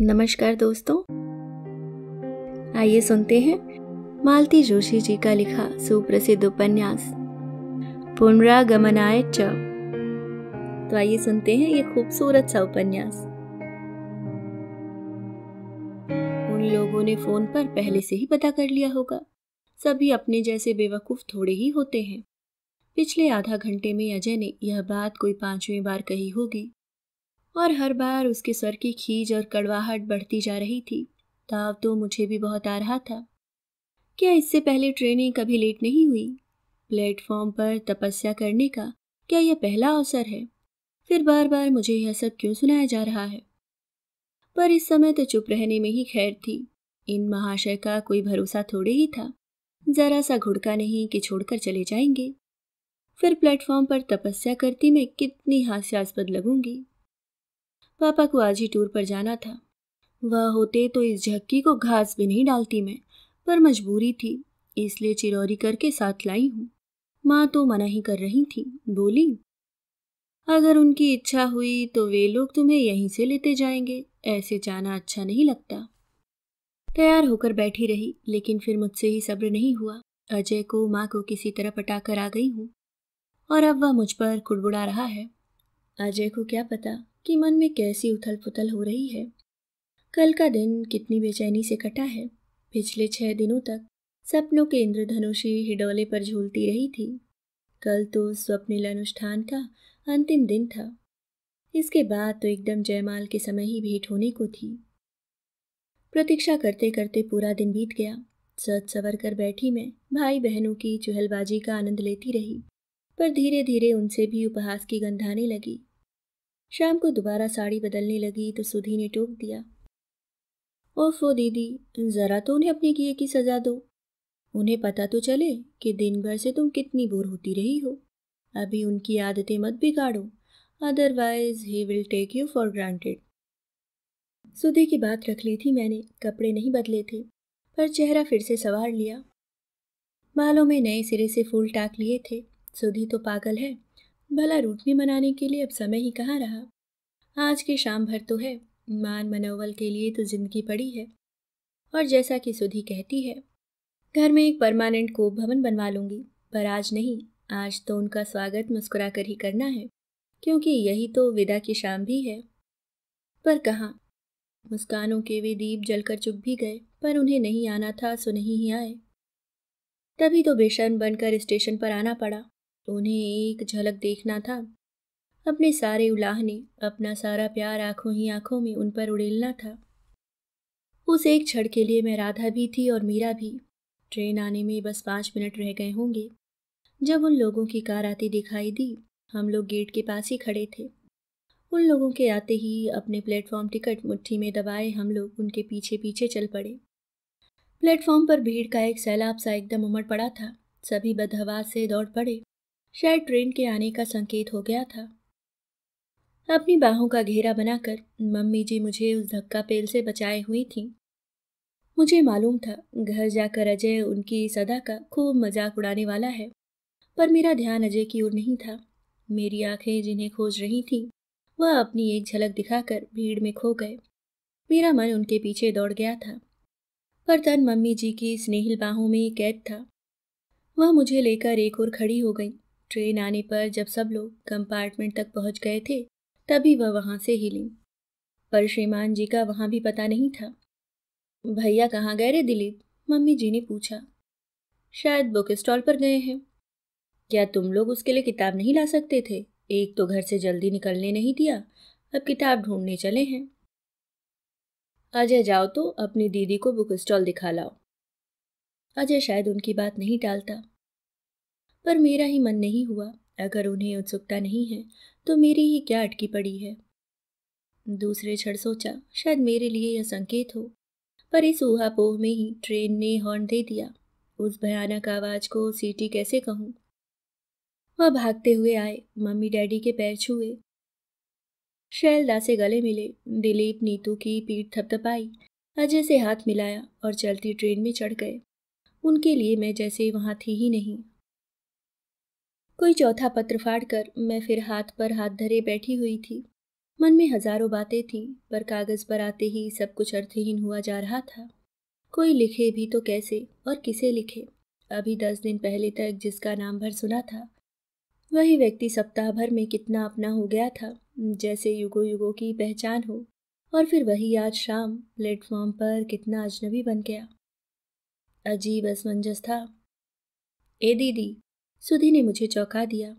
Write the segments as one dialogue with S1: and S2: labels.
S1: नमस्कार दोस्तों आइए सुनते हैं मालती जोशी जी का लिखा सुप्रसिद्ध उपन्यास पुनरागमनाय च तो आइए सुनते हैं ये खूबसूरत सा उपन्यास उन लोगों ने फोन पर पहले से ही पता कर लिया होगा सभी अपने जैसे बेवकूफ थोड़े ही होते हैं पिछले आधा घंटे में अजय ने यह बात कोई पांचवी बार कही होगी और हर बार उसके सर की खींच और कड़वाहट बढ़ती जा रही थी ताव तो मुझे भी बहुत आ रहा था क्या इससे पहले ट्रेनें कभी लेट नहीं हुई प्लेटफॉर्म पर तपस्या करने का क्या यह पहला अवसर है फिर बार बार मुझे यह सब क्यों सुनाया जा रहा है पर इस समय तो चुप रहने में ही खैर थी इन महाशय का कोई भरोसा थोड़े ही था जरा सा घुड़का नहीं कि छोड़कर चले जाएंगे फिर प्लेटफॉर्म पर तपस्या करती मैं कितनी हास्यास्पद लगूंगी पापा को आज ही टूर पर जाना था वह होते तो इस झक्की को घास भी नहीं डालती मैं पर मजबूरी थी इसलिए चिरौरी करके साथ लाई हूँ माँ तो मना ही कर रही थी बोली अगर उनकी इच्छा हुई तो वे लोग तुम्हें यहीं से लेते जाएंगे ऐसे जाना अच्छा नहीं लगता तैयार होकर बैठी रही लेकिन फिर मुझसे ही सब्र नहीं हुआ अजय को माँ को किसी तरह पटाकर आ गई हूँ और अब वह मुझ पर कुड़बुड़ा रहा है अजय को क्या पता आपके मन में कैसी उथल पुथल हो रही है कल का दिन कितनी बेचैनी से कटा है पिछले छह दिनों तक सपनों के इंद्रधनुषी हिडोले पर झूलती रही थी कल तो स्वप्निल अनुष्ठान का अंतिम दिन था इसके बाद तो एकदम जयमाल के समय ही भेंट होने को थी प्रतीक्षा करते करते पूरा दिन बीत गया सच सवर कर बैठी मैं भाई बहनों की चुहलबाजी का आनंद लेती रही पर धीरे धीरे उनसे भी उपहास की गंधाने लगी शाम को दोबारा साड़ी बदलने लगी तो सुधी ने टोक दिया ओफो दीदी ज़रा तो उन्हें अपने किए की सज़ा दो उन्हें पता तो चले कि दिन भर से तुम कितनी बोर होती रही हो अभी उनकी आदतें मत बिगाड़ो otherwise he will take you for granted Sudhi की बात रख ली थी मैंने कपड़े नहीं बदले थे पर चेहरा फिर से सवार लिया बालों में नए सिरे से फूल टाक लिए थे सुधी तो पागल है भला रूठनी मनाने के लिए अब समय ही कहाँ रहा आज की शाम भर तो है मान मनोवल के लिए तो जिंदगी पड़ी है और जैसा कि सुधी कहती है घर में एक परमानेंट कोप भवन बनवा लूँगी पर आज नहीं आज तो उनका स्वागत मुस्कुरा कर ही करना है क्योंकि यही तो विदा की शाम भी है पर कहाँ मुस्कानों के वे दीप जलकर चुप भी गए पर उन्हें नहीं आना था सो नहीं ही आए तभी तो बेशन बनकर स्टेशन पर आना पड़ा तो उन्हें एक झलक देखना था अपने सारे उलाह ने अपना सारा प्यार आंखों ही आंखों में उन पर उड़ेलना था उस एक क्षण के लिए मैं राधा भी थी और मीरा भी ट्रेन आने में बस पाँच मिनट रह गए होंगे जब उन लोगों की कार आती दिखाई दी हम लोग गेट के पास ही खड़े थे उन लोगों के आते ही अपने प्लेटफॉर्म टिकट मुट्ठी में दबाए हम लोग उनके पीछे पीछे चल पड़े प्लेटफॉर्म पर भीड़ का एक सैलाब सा एकदम उमड़ पड़ा था सभी बदहवास से दौड़ पड़े शायद ट्रेन के आने का संकेत हो गया था अपनी बाहों का घेरा बनाकर मम्मी जी मुझे उस धक्का पेल से बचाए हुई थी मुझे मालूम था घर जाकर अजय उनकी सदा का खूब मजाक उड़ाने वाला है पर मेरा ध्यान अजय की ओर नहीं था मेरी आंखें जिन्हें खोज रही थीं वह अपनी एक झलक दिखाकर भीड़ में खो गए मेरा मन उनके पीछे दौड़ गया था पर तन मम्मी जी की स्नेहिल बाहों में कैद था वह मुझे लेकर एक और खड़ी हो गई ट्रेन आने पर जब सब लोग कंपार्टमेंट तक पहुंच गए थे तभी वह वहां से हिली पर श्रीमान जी का वहां भी पता नहीं था भैया कहाँ गए रे दिलीप मम्मी जी ने पूछा शायद बुक स्टॉल पर गए हैं क्या तुम लोग उसके लिए किताब नहीं ला सकते थे एक तो घर से जल्दी निकलने नहीं दिया अब किताब ढूंढने चले हैं अजय जाओ तो अपनी दीदी को बुक स्टॉल दिखा लाओ अजय शायद उनकी बात नहीं टालता पर मेरा ही मन नहीं हुआ अगर उन्हें उत्सुकता नहीं है तो मेरी ही क्या अटकी पड़ी है दूसरे क्षण सोचा शायद मेरे लिए यह संकेत हो पर इस ऊहापोह में ही ट्रेन ने हॉर्न दे दिया उस भयानक आवाज़ को सीटी कैसे कहूं वह भागते हुए आए मम्मी डैडी के पैर छुए शैलदा से गले मिले दिलीप नीतू की पीठ थपथपाई अजय से हाथ मिलाया और चलती ट्रेन में चढ़ गए उनके लिए मैं जैसे वहां थी ही नहीं कोई चौथा पत्र फाड़कर मैं फिर हाथ पर हाथ धरे बैठी हुई थी मन में हजारों बातें थीं पर कागज़ पर आते ही सब कुछ अर्थहीन हुआ जा रहा था कोई लिखे भी तो कैसे और किसे लिखे अभी दस दिन पहले तक जिसका नाम भर सुना था वही व्यक्ति सप्ताह भर में कितना अपना हो गया था जैसे युगो युगों की पहचान हो और फिर वही आज शाम प्लेटफॉर्म पर कितना अजनबी बन गया अजीब असमंजस था ए दीदी सुधी ने मुझे चौंका दिया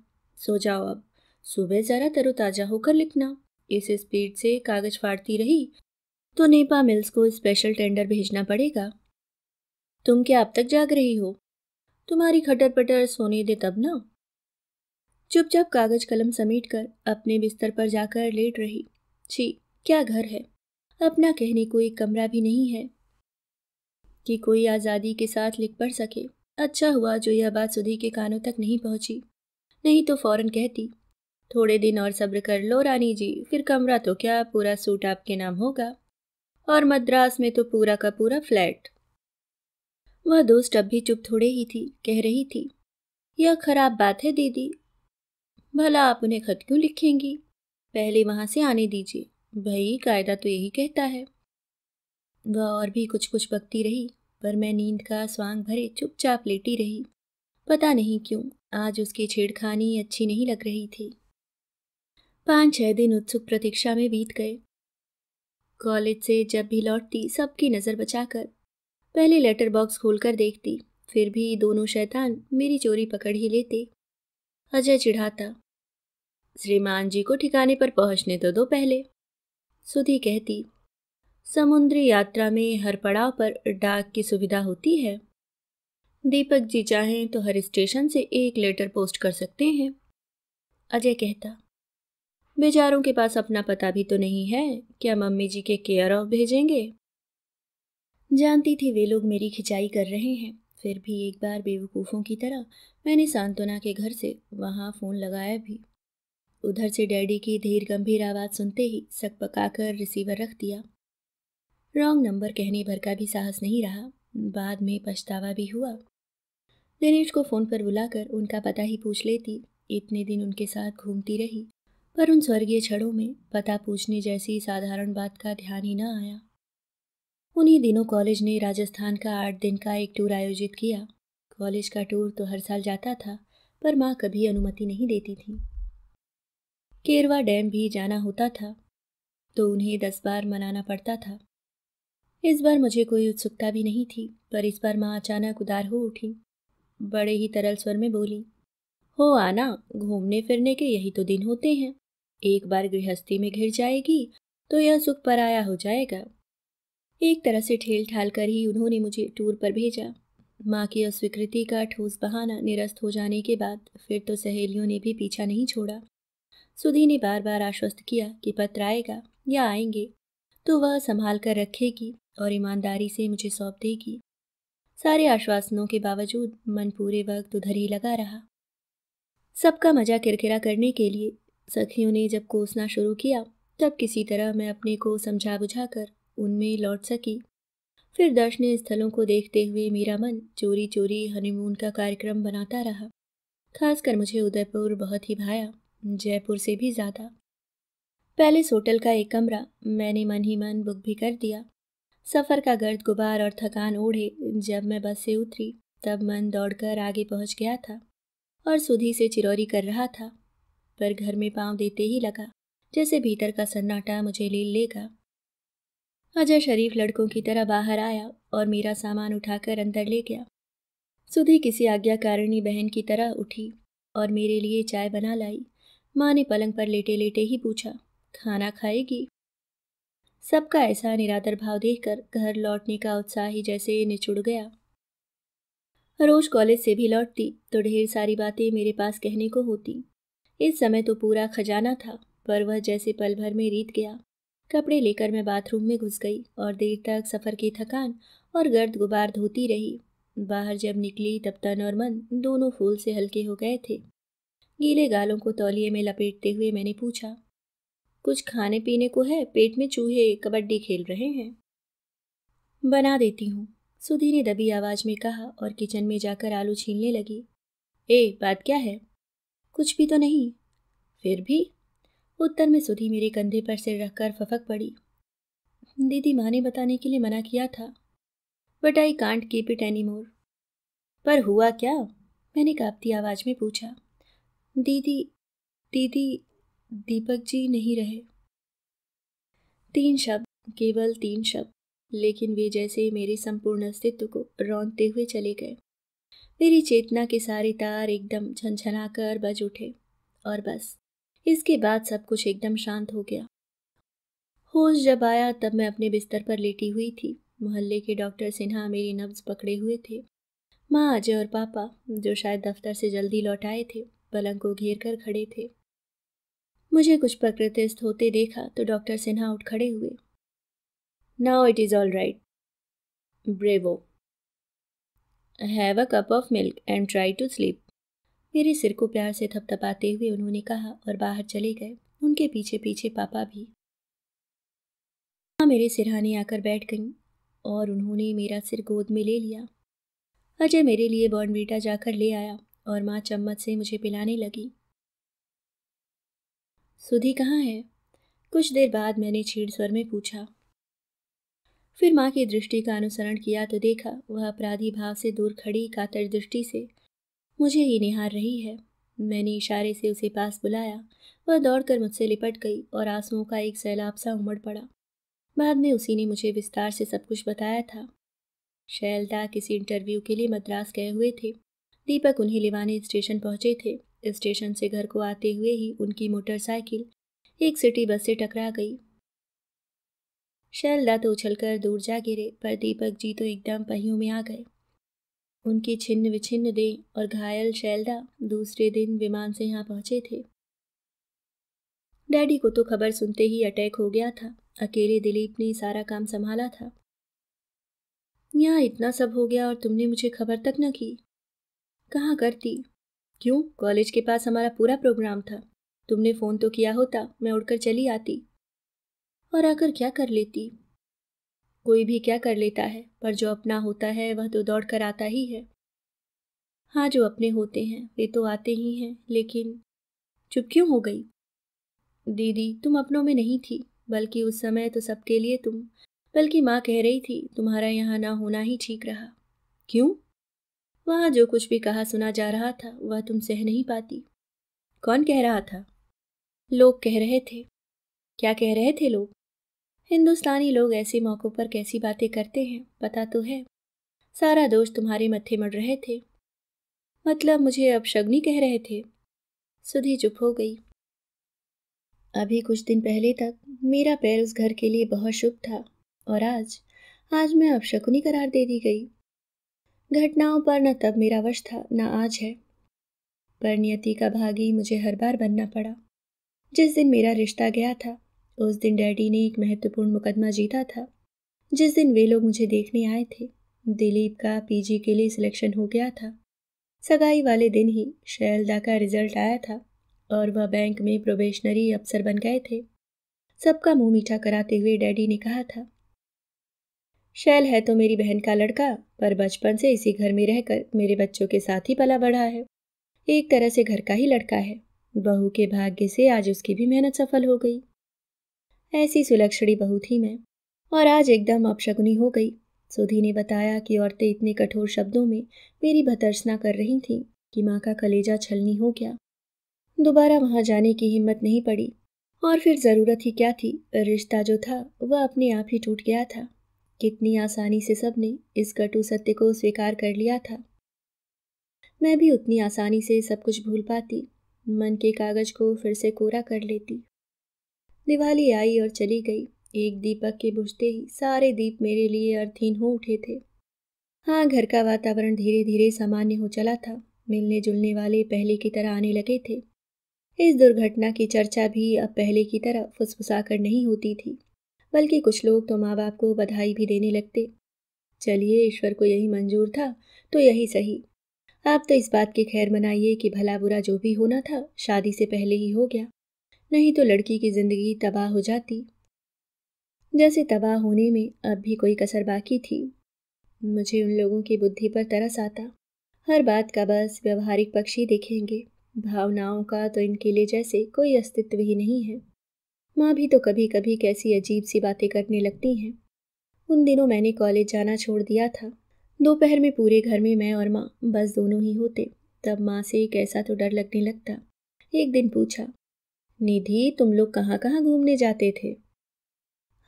S1: सो जाओ अब सुबह ज़रा तरोताज़ा होकर लिखना इस स्पीड से कागज फाड़ती रही तो नेपा मिल्स को स्पेशल टेंडर भेजना पड़ेगा तुम क्या अब तक जाग रही हो तुम्हारी खटर पटर सोने दे तब ना चुपचाप कागज कलम समेट कर अपने बिस्तर पर जाकर लेट रही छी क्या घर है अपना कहने को एक कमरा भी नहीं है कि कोई आज़ादी के साथ लिख पढ़ सके अच्छा हुआ जो यह बात सुधी के कानों तक नहीं पहुंची नहीं तो फौरन कहती थोड़े दिन और सब्र कर लो रानी जी फिर कमरा तो क्या पूरा सूट आपके नाम होगा और मद्रास में तो पूरा का पूरा फ्लैट वह दोस्त अब भी चुप थोड़े ही थी कह रही थी यह खराब बात है दीदी भला आप उन्हें खत क्यों लिखेंगी पहले वहां से आने दीजिए भाई कायदा तो यही कहता है वह और भी कुछ कुछ बकती रही पर मैं नींद का स्वांग भरे चुपचाप लेटी रही पता नहीं क्यों आज उसकी छेड़खानी अच्छी नहीं लग रही थी पांच छह दिन उत्सुक प्रतीक्षा में बीत गए कॉलेज से जब भी लौटती सबकी नज़र बचाकर पहले लेटर बॉक्स खोलकर देखती फिर भी दोनों शैतान मेरी चोरी पकड़ ही लेते अजय चिढ़ाता श्रीमान जी को ठिकाने पर पहुंचने तो दो पहले सुधी कहती समुद्री यात्रा में हर पड़ाव पर डाक की सुविधा होती है दीपक जी चाहें तो हर स्टेशन से एक लेटर पोस्ट कर सकते हैं अजय कहता बेचारों के पास अपना पता भी तो नहीं है क्या मम्मी जी के केयर ऑफ भेजेंगे जानती थी वे लोग मेरी खिंचाई कर रहे हैं फिर भी एक बार बेवकूफ़ों की तरह मैंने सांत्वना के घर से वहाँ फ़ोन लगाया भी उधर से डैडी की धीर गंभीर आवाज़ सुनते ही सक पकाकर रिसीवर रख दिया रॉन्ग नंबर कहने भर का भी साहस नहीं रहा बाद में पछतावा भी हुआ दिनेश को फ़ोन पर बुलाकर उनका पता ही पूछ लेती इतने दिन उनके साथ घूमती रही पर उन स्वर्गीय क्षणों में पता पूछने जैसी साधारण बात का ध्यान ही न आया उन्हीं दिनों कॉलेज ने राजस्थान का आठ दिन का एक टूर आयोजित किया कॉलेज का टूर तो हर साल जाता था पर माँ कभी अनुमति नहीं देती थी केरवा डैम भी जाना होता था तो उन्हें दस बार मनाना पड़ता था इस बार मुझे कोई उत्सुकता भी नहीं थी पर इस बार माँ अचानक उदार हो उठी बड़े ही तरल स्वर में बोली हो आना घूमने फिरने के यही तो दिन होते हैं एक बार गृहस्थी में घिर जाएगी तो यह सुख पराया हो जाएगा एक तरह से ठेल ठाल कर ही उन्होंने मुझे टूर पर भेजा माँ की अस्वीकृति का ठोस बहाना निरस्त हो जाने के बाद फिर तो सहेलियों ने भी पीछा नहीं छोड़ा सुधी ने बार बार आश्वस्त किया कि पत्र आएगा या आएंगे तो वह संभाल कर रखेगी और ईमानदारी से मुझे सौंप देगी सारे आश्वासनों के बावजूद मन पूरे वक्त उधर ही लगा रहा सबका मजा किरकिरा करने के लिए सखियों ने जब कोसना शुरू किया तब किसी तरह मैं अपने को समझा बुझा कर उनमें लौट सकी फिर दर्शनीय स्थलों को देखते हुए मेरा मन चोरी चोरी हनीमून का कार्यक्रम बनाता रहा खासकर मुझे उदयपुर बहुत ही भाया जयपुर से भी ज़्यादा पैलेस होटल का एक कमरा मैंने मन ही मन बुक भी कर दिया सफ़र का गर्द गुबार और थकान ओढ़े जब मैं बस से उतरी तब मन दौड़कर आगे पहुंच गया था और सुधी से चिरौरी कर रहा था पर घर में पांव देते ही लगा जैसे भीतर का सन्नाटा मुझे ले लेगा अजय शरीफ लड़कों की तरह बाहर आया और मेरा सामान उठाकर अंदर ले गया सुधी किसी आज्ञाकारिणी बहन की तरह उठी और मेरे लिए चाय बना लाई माँ ने पलंग पर लेटे लेटे ही पूछा खाना खाएगी सबका ऐसा निरादर भाव देखकर घर लौटने का उत्साह ही जैसे निचुड़ गया रोज कॉलेज से भी लौटती तो ढेर सारी बातें मेरे पास कहने को होती इस समय तो पूरा खजाना था पर वह जैसे पल भर में रीत गया कपड़े लेकर मैं बाथरूम में घुस गई और देर तक सफ़र की थकान और गर्द गुबार धोती रही बाहर जब निकली तब तन और मन दोनों फूल से हल्के हो गए थे गीले गालों को तौलिए में लपेटते हुए मैंने पूछा कुछ खाने पीने को है पेट में चूहे कबड्डी खेल रहे हैं बना देती हूँ सुधी ने दबी आवाज़ में कहा और किचन में जाकर आलू छीलने लगी ए बात क्या है कुछ भी तो नहीं फिर भी उत्तर में सुधी मेरे कंधे पर सिर रखकर फफक पड़ी दीदी माँ ने बताने के लिए मना किया था but I can't keep it any more पर हुआ क्या मैंने कांपती आवाज़ में पूछा दीदी दीदी दीपक जी नहीं रहे तीन शब्द केवल तीन शब्द लेकिन वे जैसे मेरे संपूर्ण अस्तित्व को रौनते हुए चले गए मेरी चेतना के सारे तार एकदम झंझनाकर बज उठे और बस इसके बाद सब कुछ एकदम शांत हो गया होश जब आया तब मैं अपने बिस्तर पर लेटी हुई थी मोहल्ले के डॉक्टर सिन्हा मेरी नब्ज पकड़े हुए थे माँ अजय और पापा जो शायद दफ्तर से जल्दी लौट आए थे पलंग को घेर कर खड़े थे मुझे कुछ प्रकृतिस्थ होते देखा तो डॉक्टर सिन्हा उठ खड़े हुए now it is all right bravo have a cup of milk and try to sleep मेरे सिर को प्यार से थपथपाते हुए उन्होंने कहा और बाहर चले गए उनके पीछे पीछे पापा भी माँ मेरे सिरहाने आकर बैठ गई और उन्होंने मेरा सिर गोद में ले लिया अजय मेरे लिए बॉर्नबीटा जाकर ले आया और माँ चम्मच से मुझे पिलाने लगी सुधी कहाँ है कुछ देर बाद मैंने छीड़ स्वर में पूछा फिर माँ की दृष्टि का अनुसरण किया तो देखा वह अपराधी भाव से दूर खड़ी कातर दृष्टि से मुझे ही निहार रही है मैंने इशारे से उसे पास बुलाया वह दौड़कर मुझसे लिपट गई और आंसुओं का एक सैलाब सा उमड़ पड़ा बाद में उसी ने मुझे विस्तार से सब कुछ बताया था शैलदा किसी इंटरव्यू के लिए मद्रास गए हुए थे दीपक उन्हें लिवाने स्टेशन पहुंचे थे स्टेशन से घर को आते हुए ही उनकी मोटरसाइकिल एक सिटी बस से टकरा गई शैलदा तो उछलकर दूर जा गिरे पर दीपक जी तो एकदम पहियों में आ गए उनकी छिन्न विछिन्न दे और घायल शैलदा दूसरे दिन विमान से यहाँ पहुंचे थे डैडी को तो खबर सुनते ही अटैक हो गया था अकेले दिलीप ने सारा काम संभाला था यहाँ इतना सब हो गया और तुमने मुझे खबर तक न की कहाँ करती क्यों कॉलेज के पास हमारा पूरा प्रोग्राम था तुमने फ़ोन तो किया होता मैं उड़कर चली आती और आकर क्या कर लेती कोई भी क्या कर लेता है पर जो अपना होता है वह तो दौड़ कर आता ही है हाँ जो अपने होते हैं वे तो आते ही हैं लेकिन चुप क्यों हो गई दीदी तुम अपनों में नहीं थी बल्कि उस समय तो सबके लिए तुम बल्कि माँ कह रही थी तुम्हारा यहाँ ना होना ही ठीक रहा क्यों वहाँ जो कुछ भी कहा सुना जा रहा था वह तुम सह नहीं पाती कौन कह रहा था लोग कह रहे थे क्या कह रहे थे लोग हिंदुस्तानी लोग ऐसे मौक़ों पर कैसी बातें करते हैं पता तो है सारा दोष तुम्हारे मत्थे मड़ रहे थे मतलब मुझे अब शग्नि कह रहे थे सुधी चुप हो गई अभी कुछ दिन पहले तक मेरा पैर उस घर के लिए बहुत शुभ था और आज आज मैं अब शकुनी करार दे दी गई घटनाओं पर न तब मेरा वश था न आज है पर नियति का भागी मुझे हर बार बनना पड़ा जिस दिन मेरा रिश्ता गया था उस दिन डैडी ने एक महत्वपूर्ण मुकदमा जीता था जिस दिन वे लोग मुझे देखने आए थे दिलीप का पीजी के लिए सिलेक्शन हो गया था सगाई वाले दिन ही शैलदा का रिजल्ट आया था और वह बैंक में प्रोबेशनरी अफसर बन गए थे सबका मुंह मीठा कराते हुए डैडी ने कहा था शैल है तो मेरी बहन का लड़का पर बचपन से इसी घर में रहकर मेरे बच्चों के साथ ही पला बढ़ा है एक तरह से घर का ही लड़का है बहू के भाग्य से आज उसकी भी मेहनत सफल हो गई ऐसी सुलक्षणी बहू थी मैं और आज एकदम अपशगुनी हो गई सुधी ने बताया कि औरतें इतने कठोर शब्दों में मेरी भतरसना कर रही थीं कि माँ का कलेजा छलनी हो गया दोबारा वहाँ जाने की हिम्मत नहीं पड़ी और फिर ज़रूरत ही क्या थी रिश्ता जो था वह अपने आप ही टूट गया था कितनी आसानी से सबने इस कटु सत्य को स्वीकार कर लिया था मैं भी उतनी आसानी से सब कुछ भूल पाती मन के कागज को फिर से कोरा कर लेती दिवाली आई और चली गई एक दीपक के बुझते ही सारे दीप मेरे लिए अर्थहीन हो उठे थे हाँ घर का वातावरण धीरे धीरे सामान्य हो चला था मिलने जुलने वाले पहले की तरह आने लगे थे इस दुर्घटना की चर्चा भी अब पहले की तरह फुसफुसा कर नहीं होती थी बल्कि कुछ लोग तो माँ बाप को बधाई भी देने लगते चलिए ईश्वर को यही मंजूर था तो यही सही आप तो इस बात की खैर मनाइए कि भला बुरा जो भी होना था शादी से पहले ही हो गया नहीं तो लड़की की जिंदगी तबाह हो जाती जैसे तबाह होने में अब भी कोई कसर बाकी थी मुझे उन लोगों की बुद्धि पर तरस आता हर बात का बस व्यवहारिक पक्षी देखेंगे भावनाओं का तो इनके लिए जैसे कोई अस्तित्व ही नहीं है माँ भी तो कभी कभी कैसी अजीब सी बातें करने लगती हैं उन दिनों मैंने कॉलेज जाना छोड़ दिया था दोपहर में पूरे घर में मैं और माँ बस दोनों ही होते तब माँ से कैसा तो डर लगने लगता एक दिन पूछा निधि तुम लोग कहाँ कहाँ घूमने जाते थे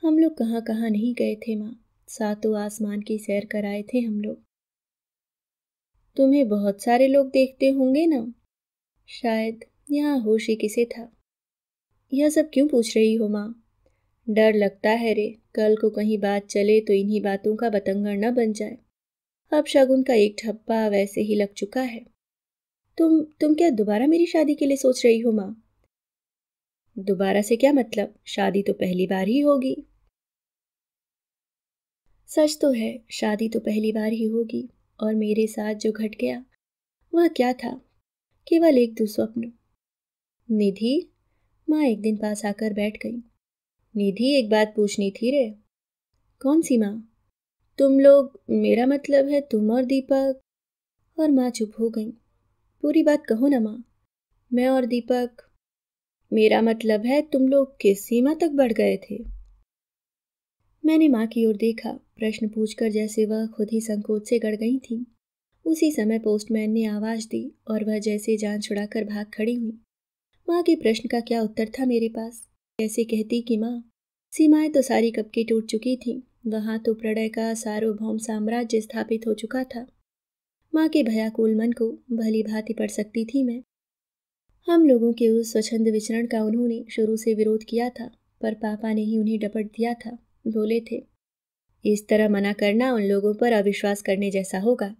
S1: हम लोग कहाँ कहाँ नहीं गए थे माँ सातों आसमान की सैर कर आए थे हम लोग तुम्हें बहुत सारे लोग देखते होंगे ना शायद यहाँ होशी किसे था यह सब क्यों पूछ रही हो माँ डर लगता है रे कल को कहीं बात चले तो इन्हीं बातों का बतंगड़ न बन जाए अब शगुन का एक ठप्पा वैसे ही लग चुका है तुम तुम क्या दोबारा मेरी शादी के लिए सोच रही हो माँ दोबारा से क्या मतलब शादी तो पहली बार ही होगी सच तो है शादी तो पहली बार ही होगी और मेरे साथ जो घट गया वह क्या था केवल एक दुस्वप्न निधि माँ एक दिन पास आकर बैठ गई निधि एक बात पूछनी थी रे कौन सी माँ तुम लोग मेरा मतलब है तुम और दीपक और माँ चुप हो गई पूरी बात कहो ना माँ मैं और दीपक मेरा मतलब है तुम लोग किस सीमा तक बढ़ गए थे मैंने माँ की ओर देखा प्रश्न पूछकर जैसे वह खुद ही संकोच से गड़ गई थी उसी समय पोस्टमैन ने आवाज़ दी और वह जैसे जान छुड़ाकर भाग खड़ी हुई माँ के प्रश्न का क्या उत्तर था मेरे पास कैसे कहती कि माँ सीमाएं तो सारी कब की टूट चुकी थीं वहाँ तो प्रणय का सार्वभौम साम्राज्य स्थापित हो चुका था माँ के भयाकुल मन को भली भांति पड़ सकती थी मैं हम लोगों के उस स्वच्छंद विचरण का उन्होंने शुरू से विरोध किया था पर पापा ने ही उन्हें डपट दिया था बोले थे इस तरह मना करना उन लोगों पर अविश्वास करने जैसा होगा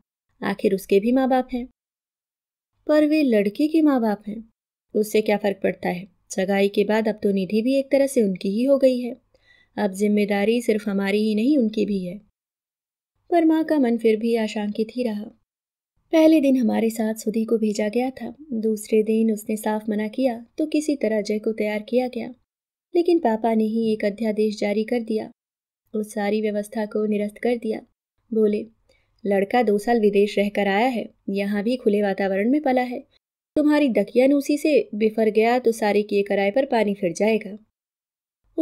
S1: आखिर उसके भी माँ बाप हैं पर वे लड़के के माँ बाप हैं उससे क्या फ़र्क पड़ता है सगाई के बाद अब तो निधि भी एक तरह से उनकी ही हो गई है अब जिम्मेदारी सिर्फ हमारी ही नहीं उनकी भी है पर माँ का मन फिर भी आशंकित ही रहा पहले दिन हमारे साथ सुधी को भेजा गया था दूसरे दिन उसने साफ मना किया तो किसी तरह जय को तैयार किया गया लेकिन पापा ने ही एक अध्यादेश जारी कर दिया उस सारी व्यवस्था को निरस्त कर दिया बोले लड़का दो साल विदेश रहकर आया है यहाँ भी खुले वातावरण में पला है तुम्हारी उसी से बिफर गया तो सारे किए कराए पर पानी फिर जाएगा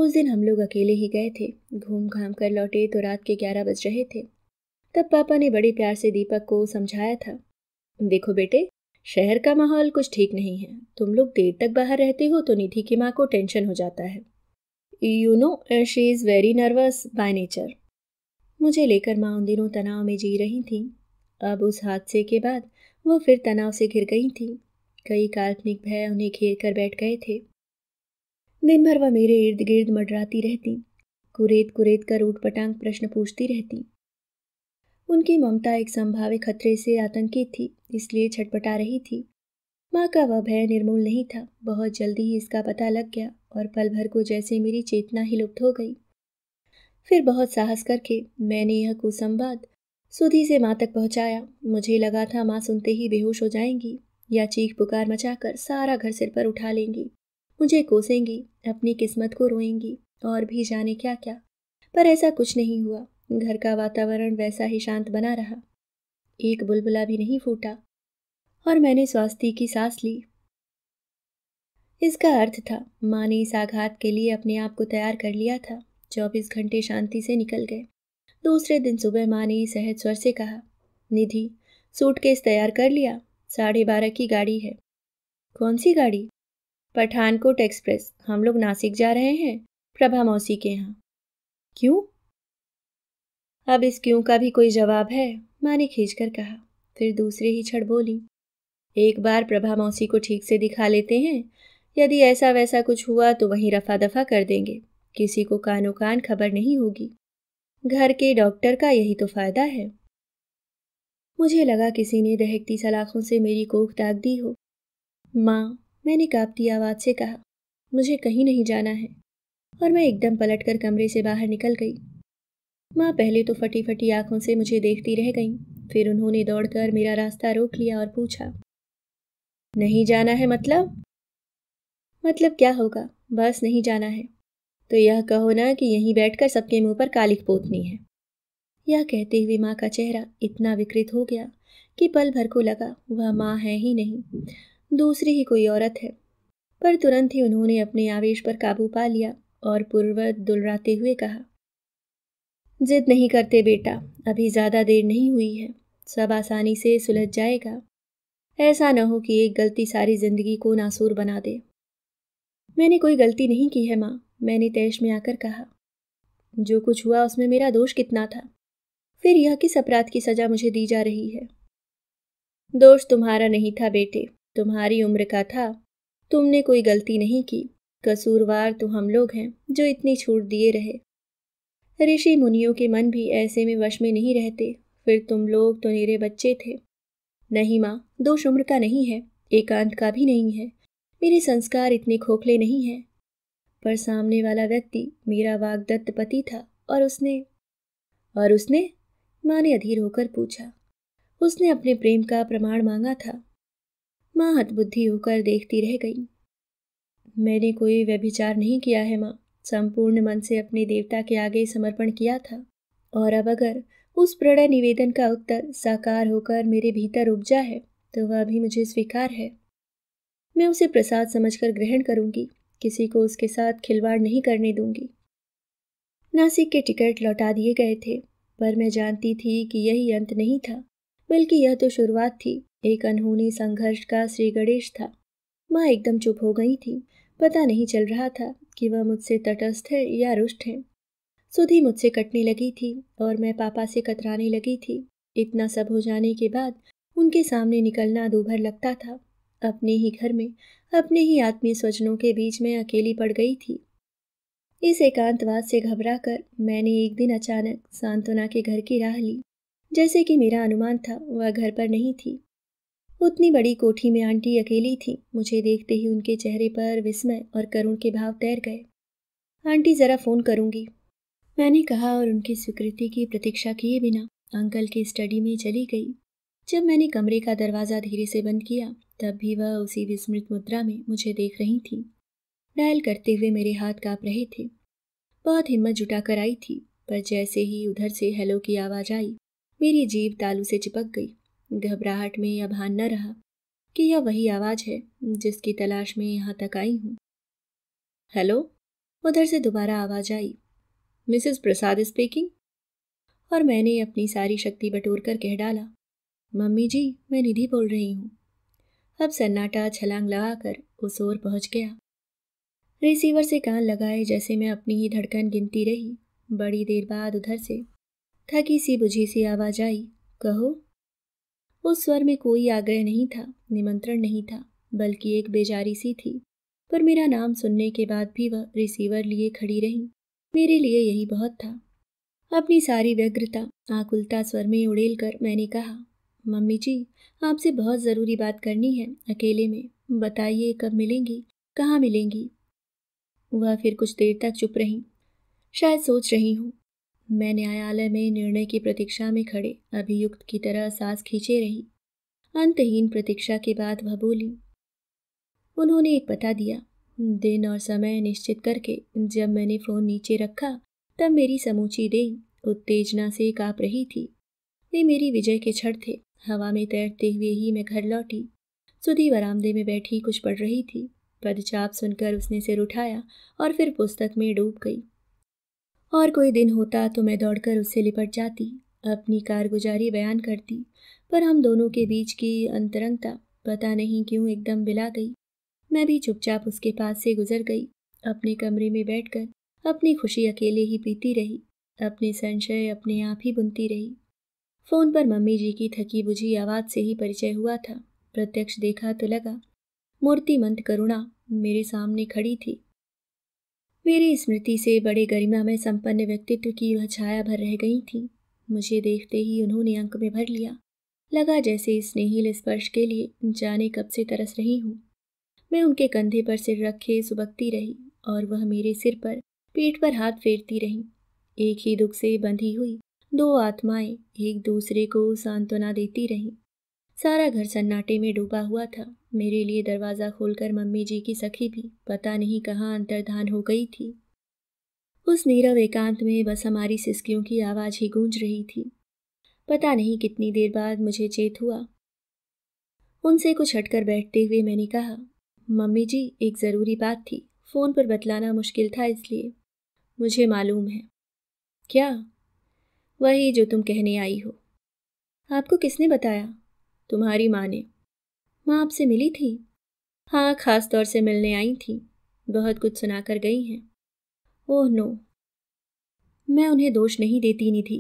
S1: उस दिन हम लोग अकेले ही गए थे घूम घाम कर लौटे तो रात के ग्यारह बज रहे थे तब पापा ने बड़े प्यार से दीपक को समझाया था देखो बेटे शहर का माहौल कुछ ठीक नहीं है तुम लोग देर तक बाहर रहते हो तो निधि की माँ को टेंशन हो जाता है you know she is very nervous by nature मुझे लेकर माँ उन दिनों तनाव में जी रही थी अब उस हादसे के बाद वो फिर तनाव से घिर गई थी कई काल्पनिक भय उन्हें घेर कर बैठ गए थे दिन भर वह मेरे इर्द गिर्द मडराती रहती कुरेद कुरेद कर उठ पटांग प्रश्न पूछती रहती उनकी ममता एक संभावित खतरे से आतंकित थी इसलिए छटपटा रही थी माँ का वह भय निर्मूल नहीं था बहुत जल्दी ही इसका पता लग गया और पल भर को जैसे मेरी चेतना ही लुप्त हो गई फिर बहुत साहस करके मैंने यह कुसंवाद सुधी से माँ तक पहुँचाया मुझे लगा था माँ सुनते ही बेहोश हो जाएंगी या चीख पुकार मचाकर सारा घर सिर पर उठा लेंगी मुझे कोसेंगी अपनी किस्मत को रोएंगी और भी जाने क्या क्या पर ऐसा कुछ नहीं हुआ घर का वातावरण वैसा ही शांत बना रहा एक बुलबुला भी नहीं फूटा और मैंने स्वास्थ्य की सांस ली इसका अर्थ था माँ ने इस आघात के लिए अपने आप को तैयार कर लिया था चौबीस घंटे शांति से निकल गए दूसरे दिन सुबह माँ ने सहज स्वर से कहा निधि सूटकेस तैयार कर लिया साढ़े बारह की गाड़ी है कौन सी गाड़ी पठानकोट एक्सप्रेस हम लोग नासिक जा रहे हैं प्रभा मौसी के यहाँ क्यों अब इस क्यों का भी कोई जवाब है माँ ने खींच कर कहा फिर दूसरे ही छड़ बोली एक बार प्रभा मौसी को ठीक से दिखा लेते हैं यदि ऐसा वैसा कुछ हुआ तो वहीं रफा दफा कर देंगे किसी को कानो कान खबर नहीं होगी घर के डॉक्टर का यही तो फायदा है मुझे लगा किसी ने दहकती सलाखों से मेरी कोख दाग दी हो माँ मैंने कांपती आवाज़ से कहा मुझे कहीं नहीं जाना है और मैं एकदम पलटकर कमरे से बाहर निकल गई माँ पहले तो फटी फटी आँखों से मुझे देखती रह गईं फिर उन्होंने दौड़कर मेरा रास्ता रोक लिया और पूछा नहीं जाना है मतलब मतलब क्या होगा बस नहीं जाना है तो यह कहो ना कि यहीं बैठकर सबके मुंह पर कालिक पोतनी है यह कहते हुए माँ का चेहरा इतना विकृत हो गया कि पल भर को लगा वह माँ है ही नहीं दूसरी ही कोई औरत है पर तुरंत ही उन्होंने अपने आवेश पर काबू पा लिया और पूर्वत दुलराते हुए कहा जिद नहीं करते बेटा अभी ज़्यादा देर नहीं हुई है सब आसानी से सुलझ जाएगा ऐसा न हो कि एक गलती सारी ज़िंदगी को नासूर बना दे मैंने कोई गलती नहीं की है माँ मैंने तैश में आकर कहा जो कुछ हुआ उसमें मेरा दोष कितना था फिर यह किस अपराध की सजा मुझे दी जा रही है दोष तुम्हारा नहीं था बेटे तुम्हारी उम्र का था तुमने कोई गलती नहीं की कसूरवार तो हम लोग हैं जो इतनी छूट दिए रहे ऋषि मुनियों के मन भी ऐसे में वश में नहीं रहते फिर तुम लोग तो मेरे बच्चे थे नहीं माँ दोष उम्र का नहीं है एकांत का भी नहीं है मेरे संस्कार इतने खोखले नहीं हैं पर सामने वाला व्यक्ति मेरा वागदत्त पति था और उसने और उसने माँ ने अधीर होकर पूछा उसने अपने प्रेम का प्रमाण मांगा था माँ हतबुद्धि होकर देखती रह गई मैंने कोई व्यभिचार नहीं किया है माँ संपूर्ण मन से अपने देवता के आगे समर्पण किया था और अब अगर उस प्रणय निवेदन का उत्तर साकार होकर मेरे भीतर उपजा है तो वह भी मुझे स्वीकार है मैं उसे प्रसाद समझकर ग्रहण करूंगी किसी को उसके साथ खिलवाड़ नहीं करने दूंगी नासिक के टिकट लौटा दिए गए थे पर मैं जानती थी कि यही अंत नहीं था बल्कि यह तो शुरुआत थी एक अनहोनी संघर्ष का श्री गणेश था माँ एकदम चुप हो गई थी पता नहीं चल रहा था कि वह मुझसे तटस्थ है या रुष्ट है सुधी मुझसे कटने लगी थी और मैं पापा से कतराने लगी थी इतना सब हो जाने के बाद उनके सामने निकलना दूभर लगता था अपने ही घर में अपने ही आत्मीय स्वजनों के बीच में अकेली पड़ गई थी इस एकांतवाद से घबराकर मैंने एक दिन अचानक सांत्वना के घर की राह ली जैसे कि मेरा अनुमान था वह घर पर नहीं थी उतनी बड़ी कोठी में आंटी अकेली थी मुझे देखते ही उनके चेहरे पर विस्मय और करुण के भाव तैर गए आंटी ज़रा फ़ोन करूँगी मैंने कहा और उनकी स्वीकृति की प्रतीक्षा किए बिना अंकल की स्टडी में चली गई जब मैंने कमरे का दरवाज़ा धीरे से बंद किया तब भी वह उसी विस्मृत मुद्रा में मुझे देख रही थी डायल करते हुए मेरे हाथ काँप रहे थे बहुत हिम्मत जुटा कर आई थी पर जैसे ही उधर से हेलो की आवाज़ आई मेरी जीभ तालू से चिपक गई घबराहट में यह भान न रहा कि यह वही आवाज़ है जिसकी तलाश में यहाँ तक आई हूं हेलो उधर से दोबारा आवाज़ आई मिसेस प्रसाद स्पीकिंग और मैंने अपनी सारी शक्ति बटोर कर कह डाला मम्मी जी मैं निधि बोल रही हूँ अब सन्नाटा छलांग लगाकर उस ओर पहुंच गया रिसीवर से कान लगाए जैसे मैं अपनी ही धड़कन गिनती रही बड़ी देर बाद उधर से थकी सी बुझी सी आवाज आई कहो उस स्वर में कोई आग्रह नहीं था निमंत्रण नहीं था बल्कि एक बेजारी सी थी पर मेरा नाम सुनने के बाद भी वह रिसीवर लिए खड़ी रही मेरे लिए यही बहुत था अपनी सारी व्यग्रता आकुलता स्वर में उड़ेल कर मैंने कहा मम्मी जी आपसे बहुत ज़रूरी बात करनी है अकेले में बताइए कब मिलेंगी कहाँ मिलेंगी वह फिर कुछ देर तक चुप रही शायद सोच रही हूँ मैं न्यायालय में निर्णय की प्रतीक्षा में खड़े अभियुक्त की तरह सांस खींचे रही अंतहीन प्रतीक्षा के बाद वह बोली उन्होंने एक पता दिया दिन और समय निश्चित करके जब मैंने फ़ोन नीचे रखा तब मेरी समूची देह उत्तेजना से काँप रही थी वे मेरी विजय के क्षण थे हवा में तैरते हुए ही मैं घर लौटी सुधी बरामदे में बैठी कुछ पढ़ रही थी पदचाप सुनकर उसने सिर उठाया और फिर पुस्तक में डूब गई और कोई दिन होता तो मैं दौड़कर उससे लिपट जाती अपनी कारगुजारी बयान करती पर हम दोनों के बीच की अंतरंगता पता नहीं क्यों एकदम बिला गई मैं भी चुपचाप उसके पास से गुजर गई अपने कमरे में बैठकर अपनी खुशी अकेले ही पीती रही अपने संशय अपने आप ही बुनती रही फ़ोन पर मम्मी जी की थकी बुझी आवाज़ से ही परिचय हुआ था प्रत्यक्ष देखा तो लगा मूर्तिमंत करुणा मेरे सामने खड़ी थी मेरी स्मृति से बड़े गरिमा में संपन्न व्यक्तित्व की वह छाया भर रह गई थी मुझे देखते ही उन्होंने अंक में भर लिया लगा जैसे स्नेहिल स्पर्श के लिए जाने कब से तरस रही हूँ मैं उनके कंधे पर सिर रखे सुबकती रही और वह मेरे सिर पर पीठ पर हाथ फेरती रही एक ही दुख से बंधी हुई दो आत्माएं एक दूसरे को सांत्वना देती रहीं सारा घर सन्नाटे में डूबा हुआ था मेरे लिए दरवाज़ा खोलकर मम्मी जी की सखी भी पता नहीं कहाँ अंतर्धान हो गई थी उस नीरव एकांत में बस हमारी सिसकियों की आवाज़ ही गूंज रही थी पता नहीं कितनी देर बाद मुझे चेत हुआ उनसे कुछ हटकर बैठते हुए मैंने कहा मम्मी जी एक ज़रूरी बात थी फ़ोन पर बतलाना मुश्किल था इसलिए मुझे मालूम है क्या वही जो तुम कहने आई हो आपको किसने बताया तुम्हारी माँ ने वहाँ आपसे मिली थी हाँ खास तौर से मिलने आई थी बहुत कुछ सुना कर गई हैं ओह नो मैं उन्हें दोष नहीं देती नहीं थी